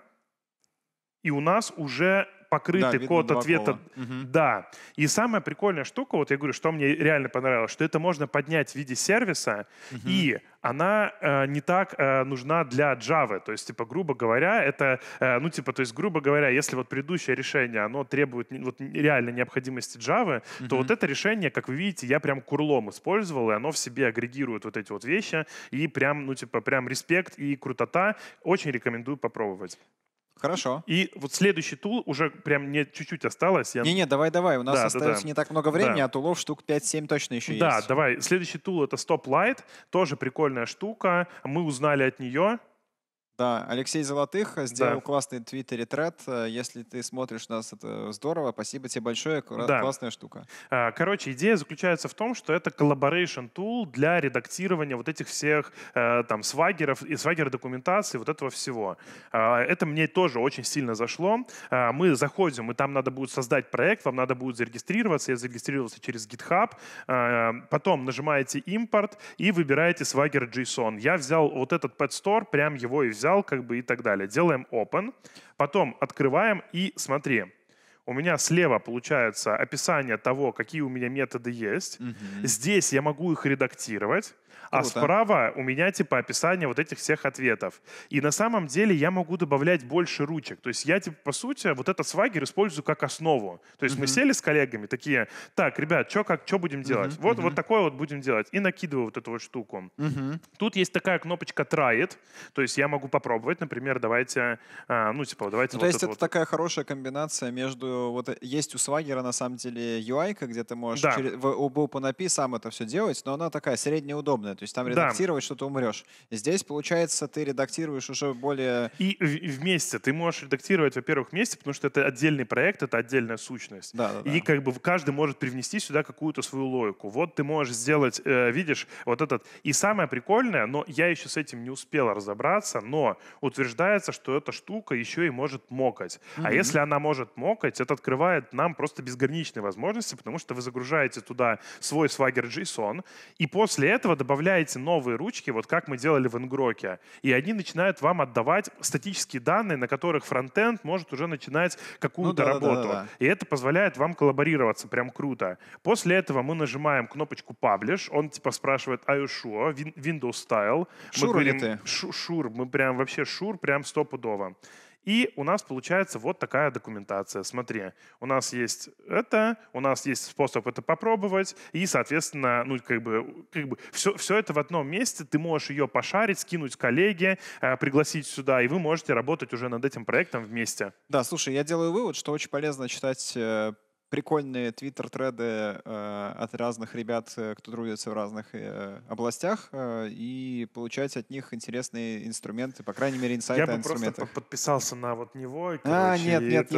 И у нас уже покрытый да, код ответа. Угу. Да. И самая прикольная штука, вот я говорю, что мне реально понравилось, что это можно поднять в виде сервиса, угу. и она э, не так э, нужна для Java. То есть, типа, грубо говоря, это, э, ну, типа, то есть, грубо говоря, если вот предыдущее решение, оно требует вот, реально необходимости Java, угу. то вот это решение, как вы видите, я прям курлом использовал, и оно в себе агрегирует вот эти вот вещи, и прям, ну, типа, прям респект и крутота. Очень рекомендую попробовать. Хорошо. И вот следующий тул уже прям мне чуть-чуть осталось. Я... Не-не, давай-давай, у нас да, остается да, да. не так много времени, да. а тулов штук 5-7 точно еще да, есть. Да, давай. Следующий тул — это Stop Light, тоже прикольная штука. Мы узнали от нее, да, Алексей Золотых сделал да. классный твиттер ретрат. Э, если ты смотришь нас, это здорово. Спасибо тебе большое. Да. Классная штука. А, короче, идея заключается в том, что это collaboration tool для редактирования вот этих всех э, там свагеров и свагер документации, вот этого всего. А, это мне тоже очень сильно зашло. А, мы заходим, и там надо будет создать проект, вам надо будет зарегистрироваться. Я зарегистрировался через GitHub. Потом нажимаете импорт и выбираете свагер JSON. Я взял вот этот Pet Store, прям его и взял взял как бы и так далее. Делаем open, потом открываем и смотри. У меня слева получается описание того, какие у меня методы есть. Угу. Здесь я могу их редактировать. А справа у меня типа описание вот этих всех ответов. И на самом деле я могу добавлять больше ручек. То есть я типа по сути вот этот свагер использую как основу. То есть mm-hmm. мы сели с коллегами такие, так, ребят, что как, что будем делать? Mm-hmm. Вот mm-hmm. вот такое вот будем делать. И накидываю вот эту вот штуку. Mm-hmm. Тут есть такая кнопочка try it. То есть я могу попробовать, например, давайте, а, ну типа давайте. Ну, вот то есть это, вот. такая хорошая комбинация между вот есть у свагера на самом деле UI, где ты можешь да. через, в, в OpenAPI сам это все делать, но она такая среднеудобная подобное. То есть там редактировать да. что-то умрешь. Здесь, получается, ты редактируешь уже более... И вместе. Ты можешь редактировать, во-первых, вместе, потому что это отдельный проект, это отдельная сущность. Да, да, и да. как бы каждый может привнести сюда какую-то свою логику. Вот ты можешь сделать, э, видишь, вот этот... И самое прикольное, но я еще с этим не успел разобраться, но утверждается, что эта штука еще и может мокать. Mm-hmm. А если она может мокать, это открывает нам просто безграничные возможности, потому что вы загружаете туда свой Swagger JSON, и после этого добавляете добавляете новые ручки, вот как мы делали в Ингроке, и они начинают вам отдавать статические данные, на которых фронтенд может уже начинать какую-то ну, да, работу. Да, да, да. И это позволяет вам коллаборироваться, прям круто. После этого мы нажимаем кнопочку Publish, он типа спрашивает Are you sure? Windows Style. Шур мы говорим, ты? Шур, мы прям вообще шур, прям стопудово. И у нас получается вот такая документация. Смотри, у нас есть это, у нас есть способ это попробовать, и, соответственно, ну, как бы, как бы все, все это в одном месте. Ты можешь ее пошарить, скинуть коллеге, э, пригласить сюда, и вы можете работать уже над этим проектом вместе. Да, слушай, я делаю вывод, что очень полезно читать э, прикольные твиттер-треды э, от разных ребят, э, кто трудится в разных э, областях, э, и получать от них интересные инструменты, по крайней мере, инсайты Я бы просто подписался на вот него. И, а, короче, а, нет, нет, это...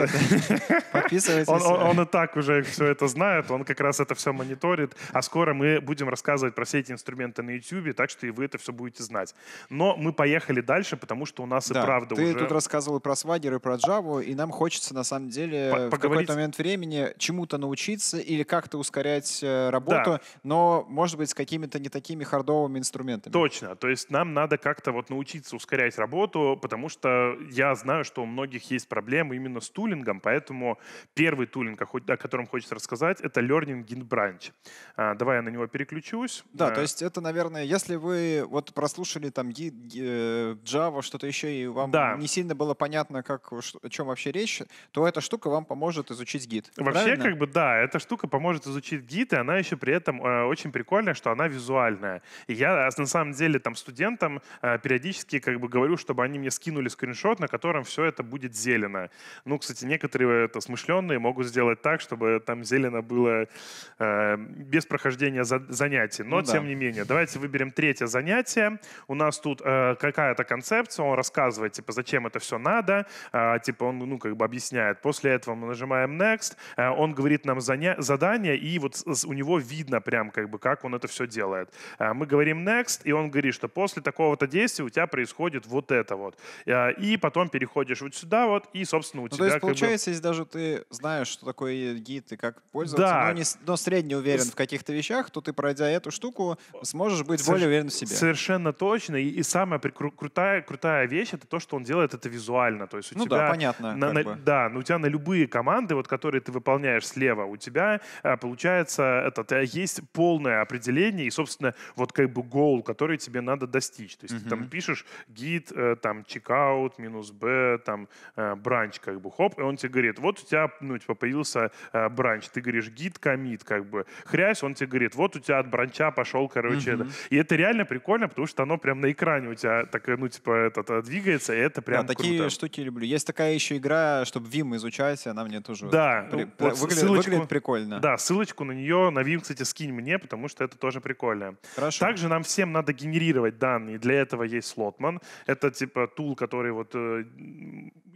нет. Подписывайтесь. Он, он, он и так уже все это знает, он как раз это все мониторит, а скоро мы будем рассказывать про все эти инструменты на YouTube, так что и вы это все будете знать. Но мы поехали дальше, потому что у нас да, и правда ты уже... ты тут рассказывал про свагер про Java, и нам хочется, на самом деле, Поговорить... в какой-то момент времени чему-то научиться или как-то ускорять э, работу, да. но, может быть, с какими-то не такими хардовыми инструментами. Точно. То есть нам надо как-то вот научиться ускорять работу, потому что я знаю, что у многих есть проблемы именно с тулингом, поэтому первый тулинг, о котором хочется рассказать, это Learning in Branch. А, давай я на него переключусь. Да, э. то есть это, наверное, если вы вот прослушали там Java, что-то еще, и вам да. не сильно было понятно, как, о чем вообще речь, то эта штука вам поможет изучить гид. Вообще, как бы, да, эта штука поможет изучить гид, и она еще при этом э, очень прикольная, что она визуальная. И я, а, на самом деле, там, студентам э, периодически, как бы, говорю, чтобы они мне скинули скриншот, на котором все это будет зелено. Ну, кстати, некоторые это смышленные могут сделать так, чтобы там зелено было э, без прохождения за, занятий. Но, ну, тем да. не менее, давайте выберем третье занятие. У нас тут э, какая-то концепция, он рассказывает, типа, зачем это все надо, э, типа, он, ну, как бы объясняет. После этого мы нажимаем Next, э, он говорит нам задание, и вот у него видно прям, как бы, как он это все делает. А, мы говорим next, и он говорит, что после такого-то действия у тебя происходит вот это вот. А, и потом переходишь вот сюда вот, и, собственно, у ну, тебя... То есть, получается, бы... если даже ты знаешь, что такое гид и как пользоваться, да. но, не, но средне уверен С... в каких-то вещах, то ты, пройдя эту штуку, сможешь быть Соверш... более уверен в себе. Совершенно точно. И, и самая прикру... крутая, крутая вещь — это то, что он делает это визуально. То есть у ну тебя... да, понятно. На, на... Да, но у тебя на любые команды, вот, которые ты выполняешь, меняешь слева, у тебя э, получается это, э, есть полное определение и, собственно, вот как бы goal, который тебе надо достичь. То есть mm-hmm. ты там пишешь гид, э, там чекаут, минус b, там бранч, как бы хоп, и он тебе говорит, вот у тебя, ну, типа, появился бранч, ты говоришь гид, комит, как бы хрясь, он тебе говорит, вот у тебя от бранча пошел, короче, mm-hmm. это. И это реально прикольно, потому что оно прям на экране у тебя так, ну, типа, это двигается, и это прям да, круто. такие штуки люблю. Есть такая еще игра, чтобы Vim изучать, она мне тоже... Да, при... Ну, вот выглядит, ссылочку, выглядит прикольно. Да, ссылочку на нее, на Vim, кстати, скинь мне, потому что это тоже прикольно. Хорошо. Также нам всем надо генерировать данные. Для этого есть Slotman. Это типа тул, который вот э,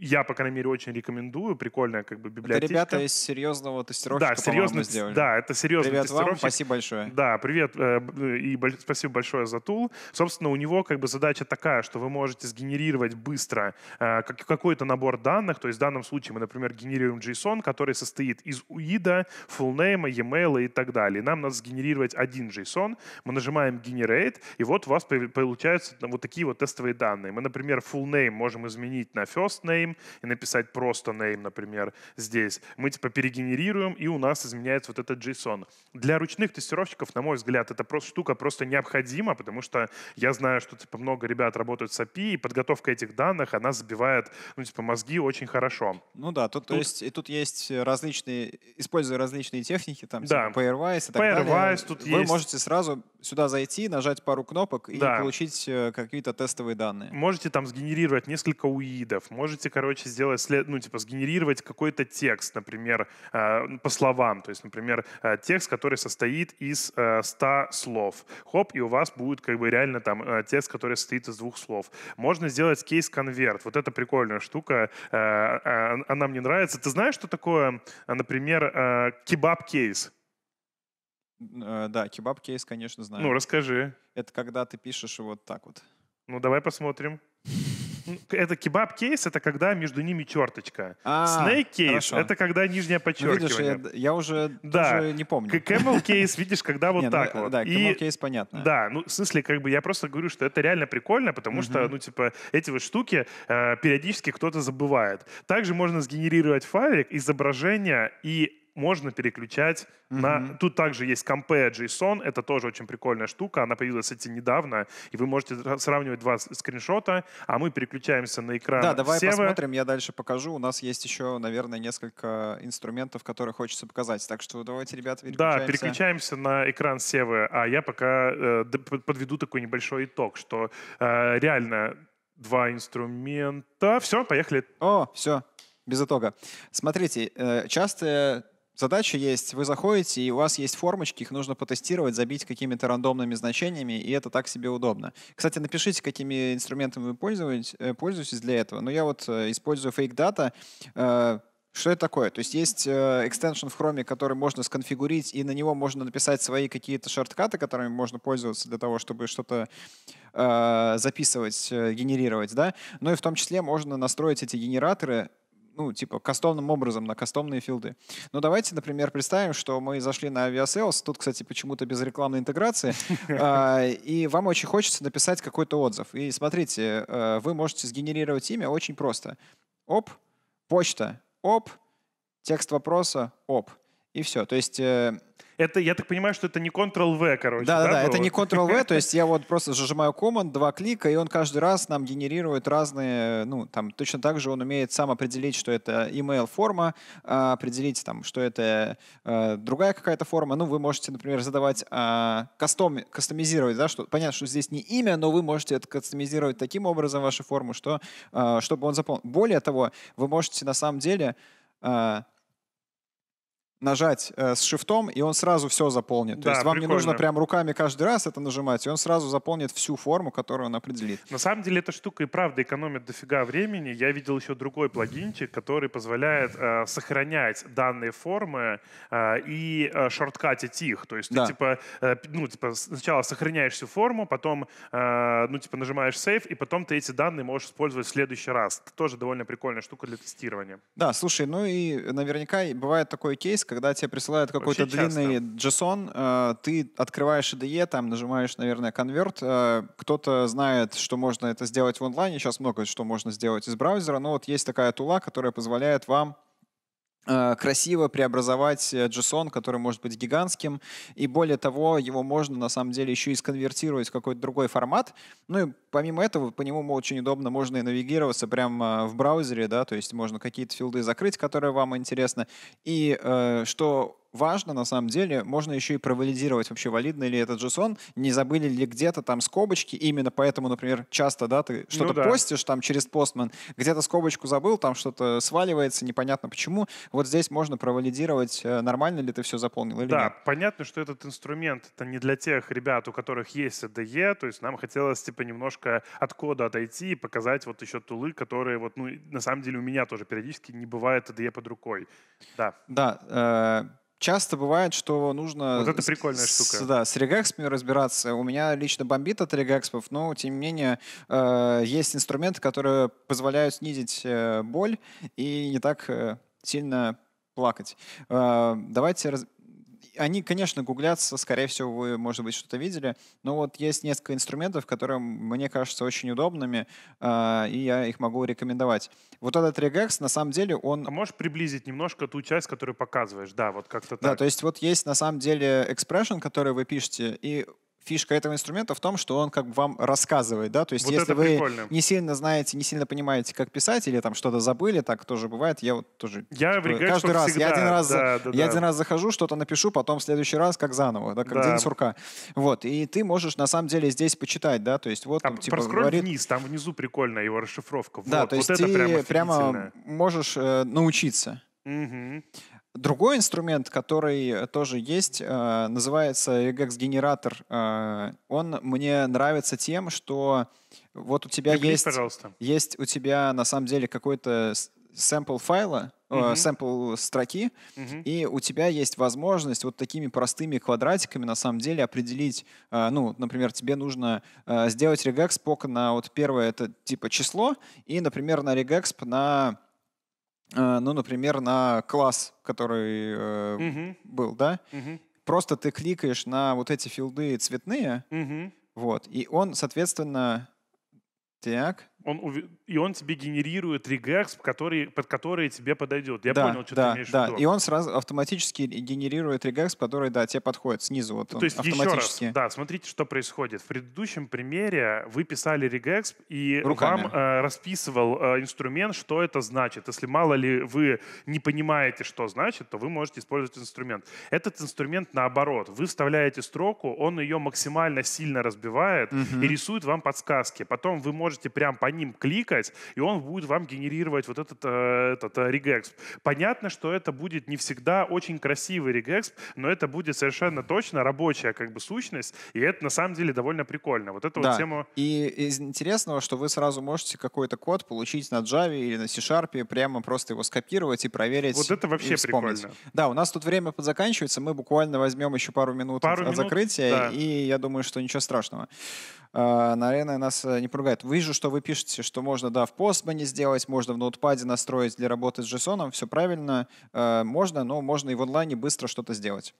я, по крайней мере, очень рекомендую. Прикольная как бы библиотека. Это ребята из серьезного тестировщика, да, серьезно, сделали. Да, это серьезный привет тестировщик. Вам, спасибо большое. Да, привет э, э, и спасибо большое за тул. Собственно, у него как бы задача такая, что вы можете сгенерировать быстро какой-то набор данных. То есть в данном случае мы, например, генерируем JSON, который состоит из из UIDA, фулнейма, e-mail и так далее. Нам надо сгенерировать один JSON. Мы нажимаем Generate, и вот у вас получаются вот такие вот тестовые данные. Мы, например, full можем изменить на first name и написать просто name, например, здесь. Мы типа перегенерируем, и у нас изменяется вот этот JSON. Для ручных тестировщиков, на мой взгляд, эта просто штука просто необходима, потому что я знаю, что типа много ребят работают с API, и подготовка этих данных, она забивает, ну, типа, мозги очень хорошо. Ну да, тут, тут... То есть, и тут есть различные используя различные техники, там, типа да. типа Pairwise и так Pairwise далее, тут вы есть. можете сразу сюда зайти, нажать пару кнопок и да. получить э, какие-то тестовые данные. Можете там сгенерировать несколько уидов, можете, короче, сделать, след... ну, типа, сгенерировать какой-то текст, например, э, по словам, то есть, например, э, текст, который состоит из 100 слов. Хоп, и у вас будет, как бы, реально там текст, который состоит из двух слов. Можно сделать кейс-конверт. Вот это прикольная штука, она мне нравится. Ты знаешь, что такое, например, пример э, кебаб-кейс. Э, да, кебаб-кейс, конечно, знаю. Ну, расскажи. Это когда ты пишешь вот так вот. Ну, давай посмотрим это кебаб-кейс, это когда между ними черточка. А, Снейк-кейс — это когда нижняя подчеркивание. Ну, видишь, я уже даже не помню. Кэмел-кейс, видишь, когда вот ну, так вот. Да, кэмел-кейс понятно. Да, ну, в смысле, как бы я просто говорю, что это реально прикольно, потому что, ну, типа, эти вот штуки э, периодически кто-то забывает. Также можно сгенерировать файлик, изображение и можно переключать mm-hmm. на... Тут также есть Compare JSON, это тоже очень прикольная штука, она появилась, кстати, недавно, и вы можете сравнивать два скриншота, а мы переключаемся на экран Да, давай Севы. посмотрим, я дальше покажу. У нас есть еще, наверное, несколько инструментов, которые хочется показать, так что давайте, ребята переключаемся. Да, переключаемся на экран Севы, а я пока э, подведу такой небольшой итог, что э, реально два инструмента. Все, поехали. О, все, без итога. Смотрите, э, часто задача есть, вы заходите, и у вас есть формочки, их нужно потестировать, забить какими-то рандомными значениями, и это так себе удобно. Кстати, напишите, какими инструментами вы э, пользуетесь для этого. Но ну, я вот э, использую fake data, э, что это такое? То есть есть экстеншн в Chrome, который можно сконфигурить, и на него можно написать свои какие-то шорткаты, которыми можно пользоваться для того, чтобы что-то записывать, генерировать, да. Ну и в том числе можно настроить эти генераторы ну, типа, кастомным образом на кастомные филды. Но давайте, например, представим, что мы зашли на Aviasales, тут, кстати, почему-то без рекламной интеграции, а, и вам очень хочется написать какой-то отзыв. И смотрите, э, вы можете сгенерировать имя очень просто. Оп, почта, оп, текст вопроса, оп, и все. То есть э, это, я так понимаю, что это не Ctrl-V, короче. Да, да, да, это не Ctrl-V, то есть я вот просто зажимаю команд, два клика, и он каждый раз нам генерирует разные, ну, там, точно так же он умеет сам определить, что это email форма, а, определить там, что это э, другая какая-то форма. Ну, вы можете, например, задавать а, кастом, кастомизировать, да, что понятно, что здесь не имя, но вы можете это кастомизировать таким образом вашу форму, что а, чтобы он заполнил. Более того, вы можете на самом деле нажать э, с шифтом, и он сразу все заполнит. Да, То есть вам прикольно. не нужно прям руками каждый раз это нажимать, и он сразу заполнит всю форму, которую он определит. На самом деле эта штука и правда экономит дофига времени. Я видел еще другой плагинчик, который позволяет э, сохранять данные формы э, и э, шорткатить их. То есть да. ты типа, э, ну, типа сначала сохраняешь всю форму, потом э, ну, типа нажимаешь save, и потом ты эти данные можешь использовать в следующий раз. Это тоже довольно прикольная штука для тестирования. Да, слушай, ну и наверняка бывает такой кейс, когда тебе присылают какой-то длинный JSON, э, ты открываешь IDE, там нажимаешь, наверное, конверт. Э, кто-то знает, что можно это сделать в онлайне. Сейчас много что можно сделать из браузера, но вот есть такая тула, которая позволяет вам Э, красиво преобразовать э, JSON, который может быть гигантским, и более того, его можно на самом деле еще и сконвертировать в какой-то другой формат. Ну и помимо этого, по нему очень удобно можно и навигироваться прямо э, в браузере, да, то есть можно какие-то филды закрыть, которые вам интересны. И э, что важно, на самом деле, можно еще и провалидировать вообще, валидный ли этот JSON, не забыли ли где-то там скобочки, именно поэтому, например, часто, да, ты ну что-то ну, да. постишь там через Postman, где-то скобочку забыл, там что-то сваливается, непонятно почему. Вот здесь можно провалидировать, э, нормально ли ты все заполнил или да, нет. Да, понятно, что этот инструмент это не для тех ребят, у которых есть ADE, то есть нам хотелось типа немножко от кода отойти и показать вот еще тулы, которые вот, ну, на самом деле у меня тоже периодически не бывает ADE под рукой. Да. Да, э, часто бывает, что нужно... Вот это прикольная с, штука. Да, с регэкспами разбираться. У меня лично бомбит от регэкспов, но, тем не менее, э, есть инструменты, которые позволяют снизить э, боль и не так э, сильно плакать. Э, давайте раз они, конечно, гуглятся, скорее всего, вы, может быть, что-то видели, но вот есть несколько инструментов, которые мне кажутся очень удобными, э, и я их могу рекомендовать. Вот этот регэкс, на самом деле, он... А можешь приблизить немножко ту часть, которую показываешь? Да, вот как-то так. Да, то есть вот есть, на самом деле, expression, который вы пишете, и фишка этого инструмента в том, что он как бы вам рассказывает, да, то есть вот если вы прикольно. не сильно знаете, не сильно понимаете, как писать или там что-то забыли, так тоже бывает, я вот тоже я типа, каждый раз, всегда. я один раз, да, да, я да. один раз захожу, что-то напишу, потом в следующий раз как заново, да, как да. день сурка, вот, и ты можешь на самом деле здесь почитать, да, то есть вот там, а, типа говорит... вниз, там внизу прикольная его расшифровка, да, вот, то есть вот ты это прямо, прямо можешь э, научиться. Угу. Другой инструмент, который э, тоже есть, э, называется regex-генератор. Э, он мне нравится тем, что вот у тебя Приблизь, есть, пожалуйста. есть у тебя на самом деле какой-то сэмпл файла, сэмпл uh -huh. строки, uh -huh. и у тебя есть возможность вот такими простыми квадратиками на самом деле определить, ну, например, тебе нужно сделать regex пока на вот первое это типа число, и, например, на regex на Э, ну, например, на класс, который э, угу. был, да? Угу. Просто ты кликаешь на вот эти филды цветные, угу. вот, и он, соответственно, так, он, и он тебе генерирует регэкс, который, под который тебе подойдет. Я да, понял, что да, ты имеешь да. в виду. И он сразу автоматически генерирует регэкс, который, да, тебе подходит снизу. Вот ну, То есть автоматически. еще раз, да, смотрите, что происходит. В предыдущем примере вы писали регэкс, и Руками. вам э, расписывал э, инструмент, что это значит. Если мало ли вы не понимаете, что значит, то вы можете использовать инструмент. Этот инструмент наоборот. Вы вставляете строку, он ее максимально сильно разбивает угу. и рисует вам подсказки. Потом вы можете прям по ним кликать, и он будет вам генерировать вот этот, э, этот э, регэксп. Понятно, что это будет не всегда очень красивый регэксп, но это будет совершенно точно рабочая как бы сущность, и это на самом деле довольно прикольно. Вот эту да. вот тему... И из интересного, что вы сразу можете какой-то код получить на Java или на C-Sharp, прямо просто его скопировать и проверить. Вот это вообще прикольно. Да, у нас тут время подзаканчивается, мы буквально возьмем еще пару минут пару от минут, закрытия, да. и я думаю, что ничего страшного. А, наверное, нас э, не поругает. Вижу, что вы пишете, что можно, да, в постбане сделать, можно в ноутпаде настроить для работы с JSON. Все правильно, э, можно, но можно и в онлайне быстро что-то сделать.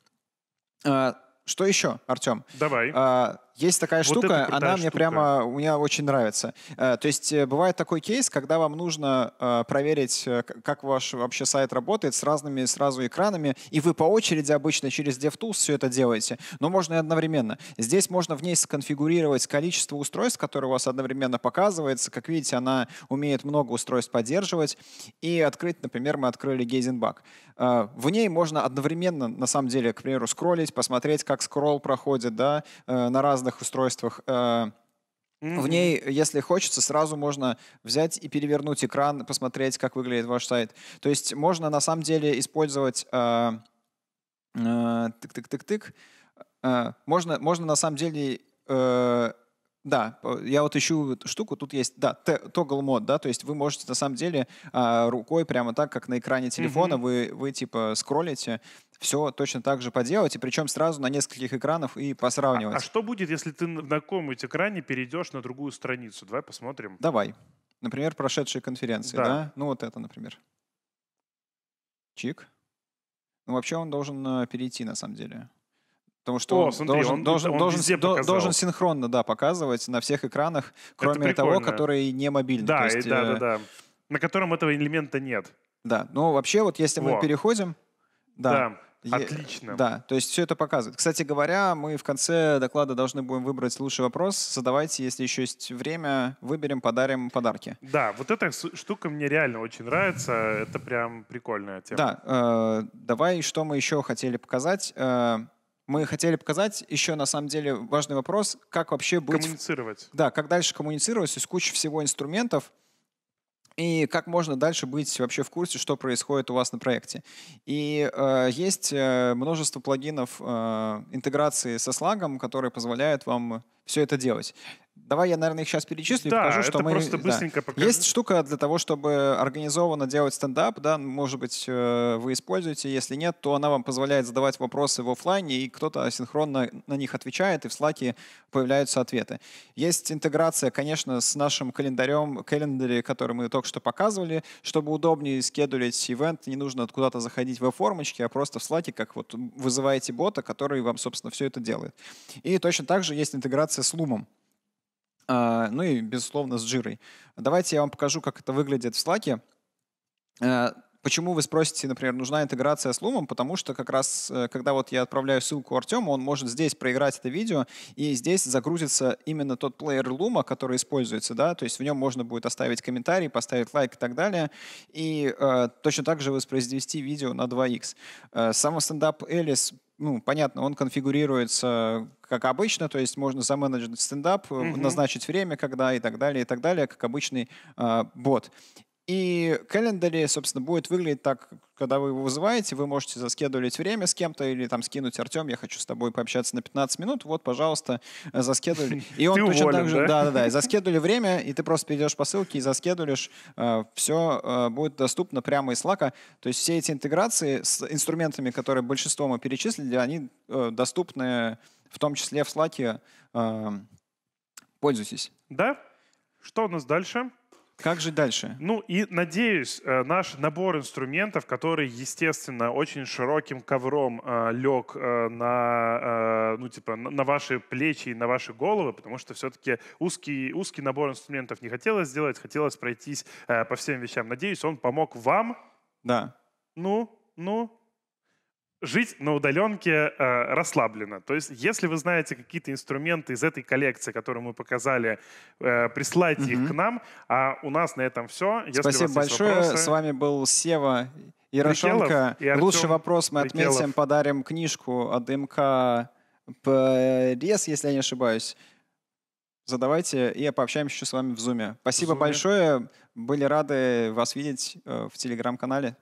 А, что еще, Артем? Давай. А, есть такая вот штука, она мне штука. прямо, у меня очень нравится. Э, то есть э, бывает такой кейс, когда вам нужно э, проверить, как ваш вообще сайт работает с разными сразу экранами, и вы по очереди обычно через DevTools все это делаете, но можно и одновременно. Здесь можно в ней сконфигурировать количество устройств, которые у вас одновременно показывается. Как видите, она умеет много устройств поддерживать. И открыть, например, мы открыли Гейзенбак. В ней можно одновременно, на самом деле, к примеру, скроллить, посмотреть, как скролл проходит да, на разные разных устройствах. Mm-hmm. В ней, если хочется, сразу можно взять и перевернуть экран, посмотреть, как выглядит ваш сайт. То есть можно на самом деле использовать э, э, тык-тык-тык-тык. Э, можно, можно на самом деле э, да, я вот ищу штуку, тут есть, да, toggle мод, да, то есть вы можете на самом деле а, рукой прямо так, как на экране телефона, mm-hmm. вы, вы типа скроллите, все точно так же поделать, и причем сразу на нескольких экранах и посравнивать. А, а что будет, если ты на каком-нибудь экране перейдешь на другую страницу? Давай посмотрим. Давай. Например, прошедшие конференции, да? да? Ну вот это, например. Чик. Ну вообще он должен э, перейти на самом деле. Потому что О, он, смотри, должен, он, должен, он должен, должен синхронно да, показывать на всех экранах, кроме того, который не мобильный. Да, есть, да, да, э, да. На котором этого элемента нет. Да, ну вообще вот если Во. мы переходим... Да, да отлично. Да, то есть все это показывает. Кстати говоря, мы в конце доклада должны будем выбрать лучший вопрос. Задавайте, если еще есть время, выберем, подарим подарки. Да, вот эта штука мне реально очень нравится. Это прям прикольная тема. Да, э, давай, что мы еще хотели показать. Э, мы хотели показать еще, на самом деле, важный вопрос, как вообще быть... Коммуницировать. Да, как дальше коммуницировать, то есть куча всего инструментов, и как можно дальше быть вообще в курсе, что происходит у вас на проекте. И э, есть э, множество плагинов э, интеграции со слагом, которые позволяют вам все это делать. Давай я, наверное, их сейчас перечислю да, и покажу, что мы... просто быстренько да. покажу. Есть штука для того, чтобы организованно делать стендап, да, может быть, э, вы используете, если нет, то она вам позволяет задавать вопросы в офлайне, и кто-то синхронно на них отвечает, и в Slack появляются ответы. Есть интеграция, конечно, с нашим календарем, календаре, который мы только что показывали, чтобы удобнее скедулить ивент, не нужно куда-то заходить в формочки, а просто в Slack, как вот вызываете бота, который вам, собственно, все это делает. И точно так же есть интеграция с Loom. А, ну и, безусловно, с жирой. Давайте я вам покажу, как это выглядит в Slack. А, почему вы спросите, например, нужна интеграция с Лумом? Потому что как раз, э, когда вот я отправляю ссылку Артему, он может здесь проиграть это видео, и здесь загрузится именно тот плеер Лума, который используется, да, то есть в нем можно будет оставить комментарий, поставить лайк и так далее, и э, точно так же воспроизвести видео на 2x. Э, сам стендап Элис ну, понятно, он конфигурируется как обычно, то есть можно заменеджить стендап, mm-hmm. назначить время, когда и так далее, и так далее, как обычный э, бот. И календарь, собственно, будет выглядеть так, когда вы его вызываете, вы можете заскедулить время с кем-то или там скинуть, Артем, я хочу с тобой пообщаться на 15 минут, вот, пожалуйста, э, заскедули. И он ты точно уволен, так же, да, да, да, заскедули время, и ты просто перейдешь по ссылке и заскедулишь, э, все э, будет доступно прямо из Лака. То есть все эти интеграции с инструментами, которые большинство мы перечислили, они доступны в том числе в Slack. Пользуйтесь. Да. Что у нас дальше? Как жить дальше? Ну и, надеюсь, э, наш набор инструментов, который, естественно, очень широким ковром э, лег э, на, э, ну, типа, на ваши плечи и на ваши головы, потому что все-таки узкий, узкий набор инструментов не хотелось сделать, хотелось пройтись э, по всем вещам. Надеюсь, он помог вам. Да. Ну, ну, жить на удаленке э, расслабленно. То есть, если вы знаете какие-то инструменты из этой коллекции, которые мы показали, э, присылайте угу. их к нам. А у нас на этом все. Если Спасибо большое. Вопросы... С вами был Сева Ярошенко. И Артем Лучший вопрос мы отметим, Прикелов. подарим книжку от МК Пресс, если я не ошибаюсь. Задавайте и пообщаемся еще с вами в Зуме. Спасибо в Zoom. большое. Были рады вас видеть э, в телеграм-канале.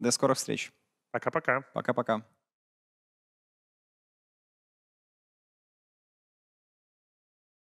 До скорых встреч. Пока-пока. Пока-пока.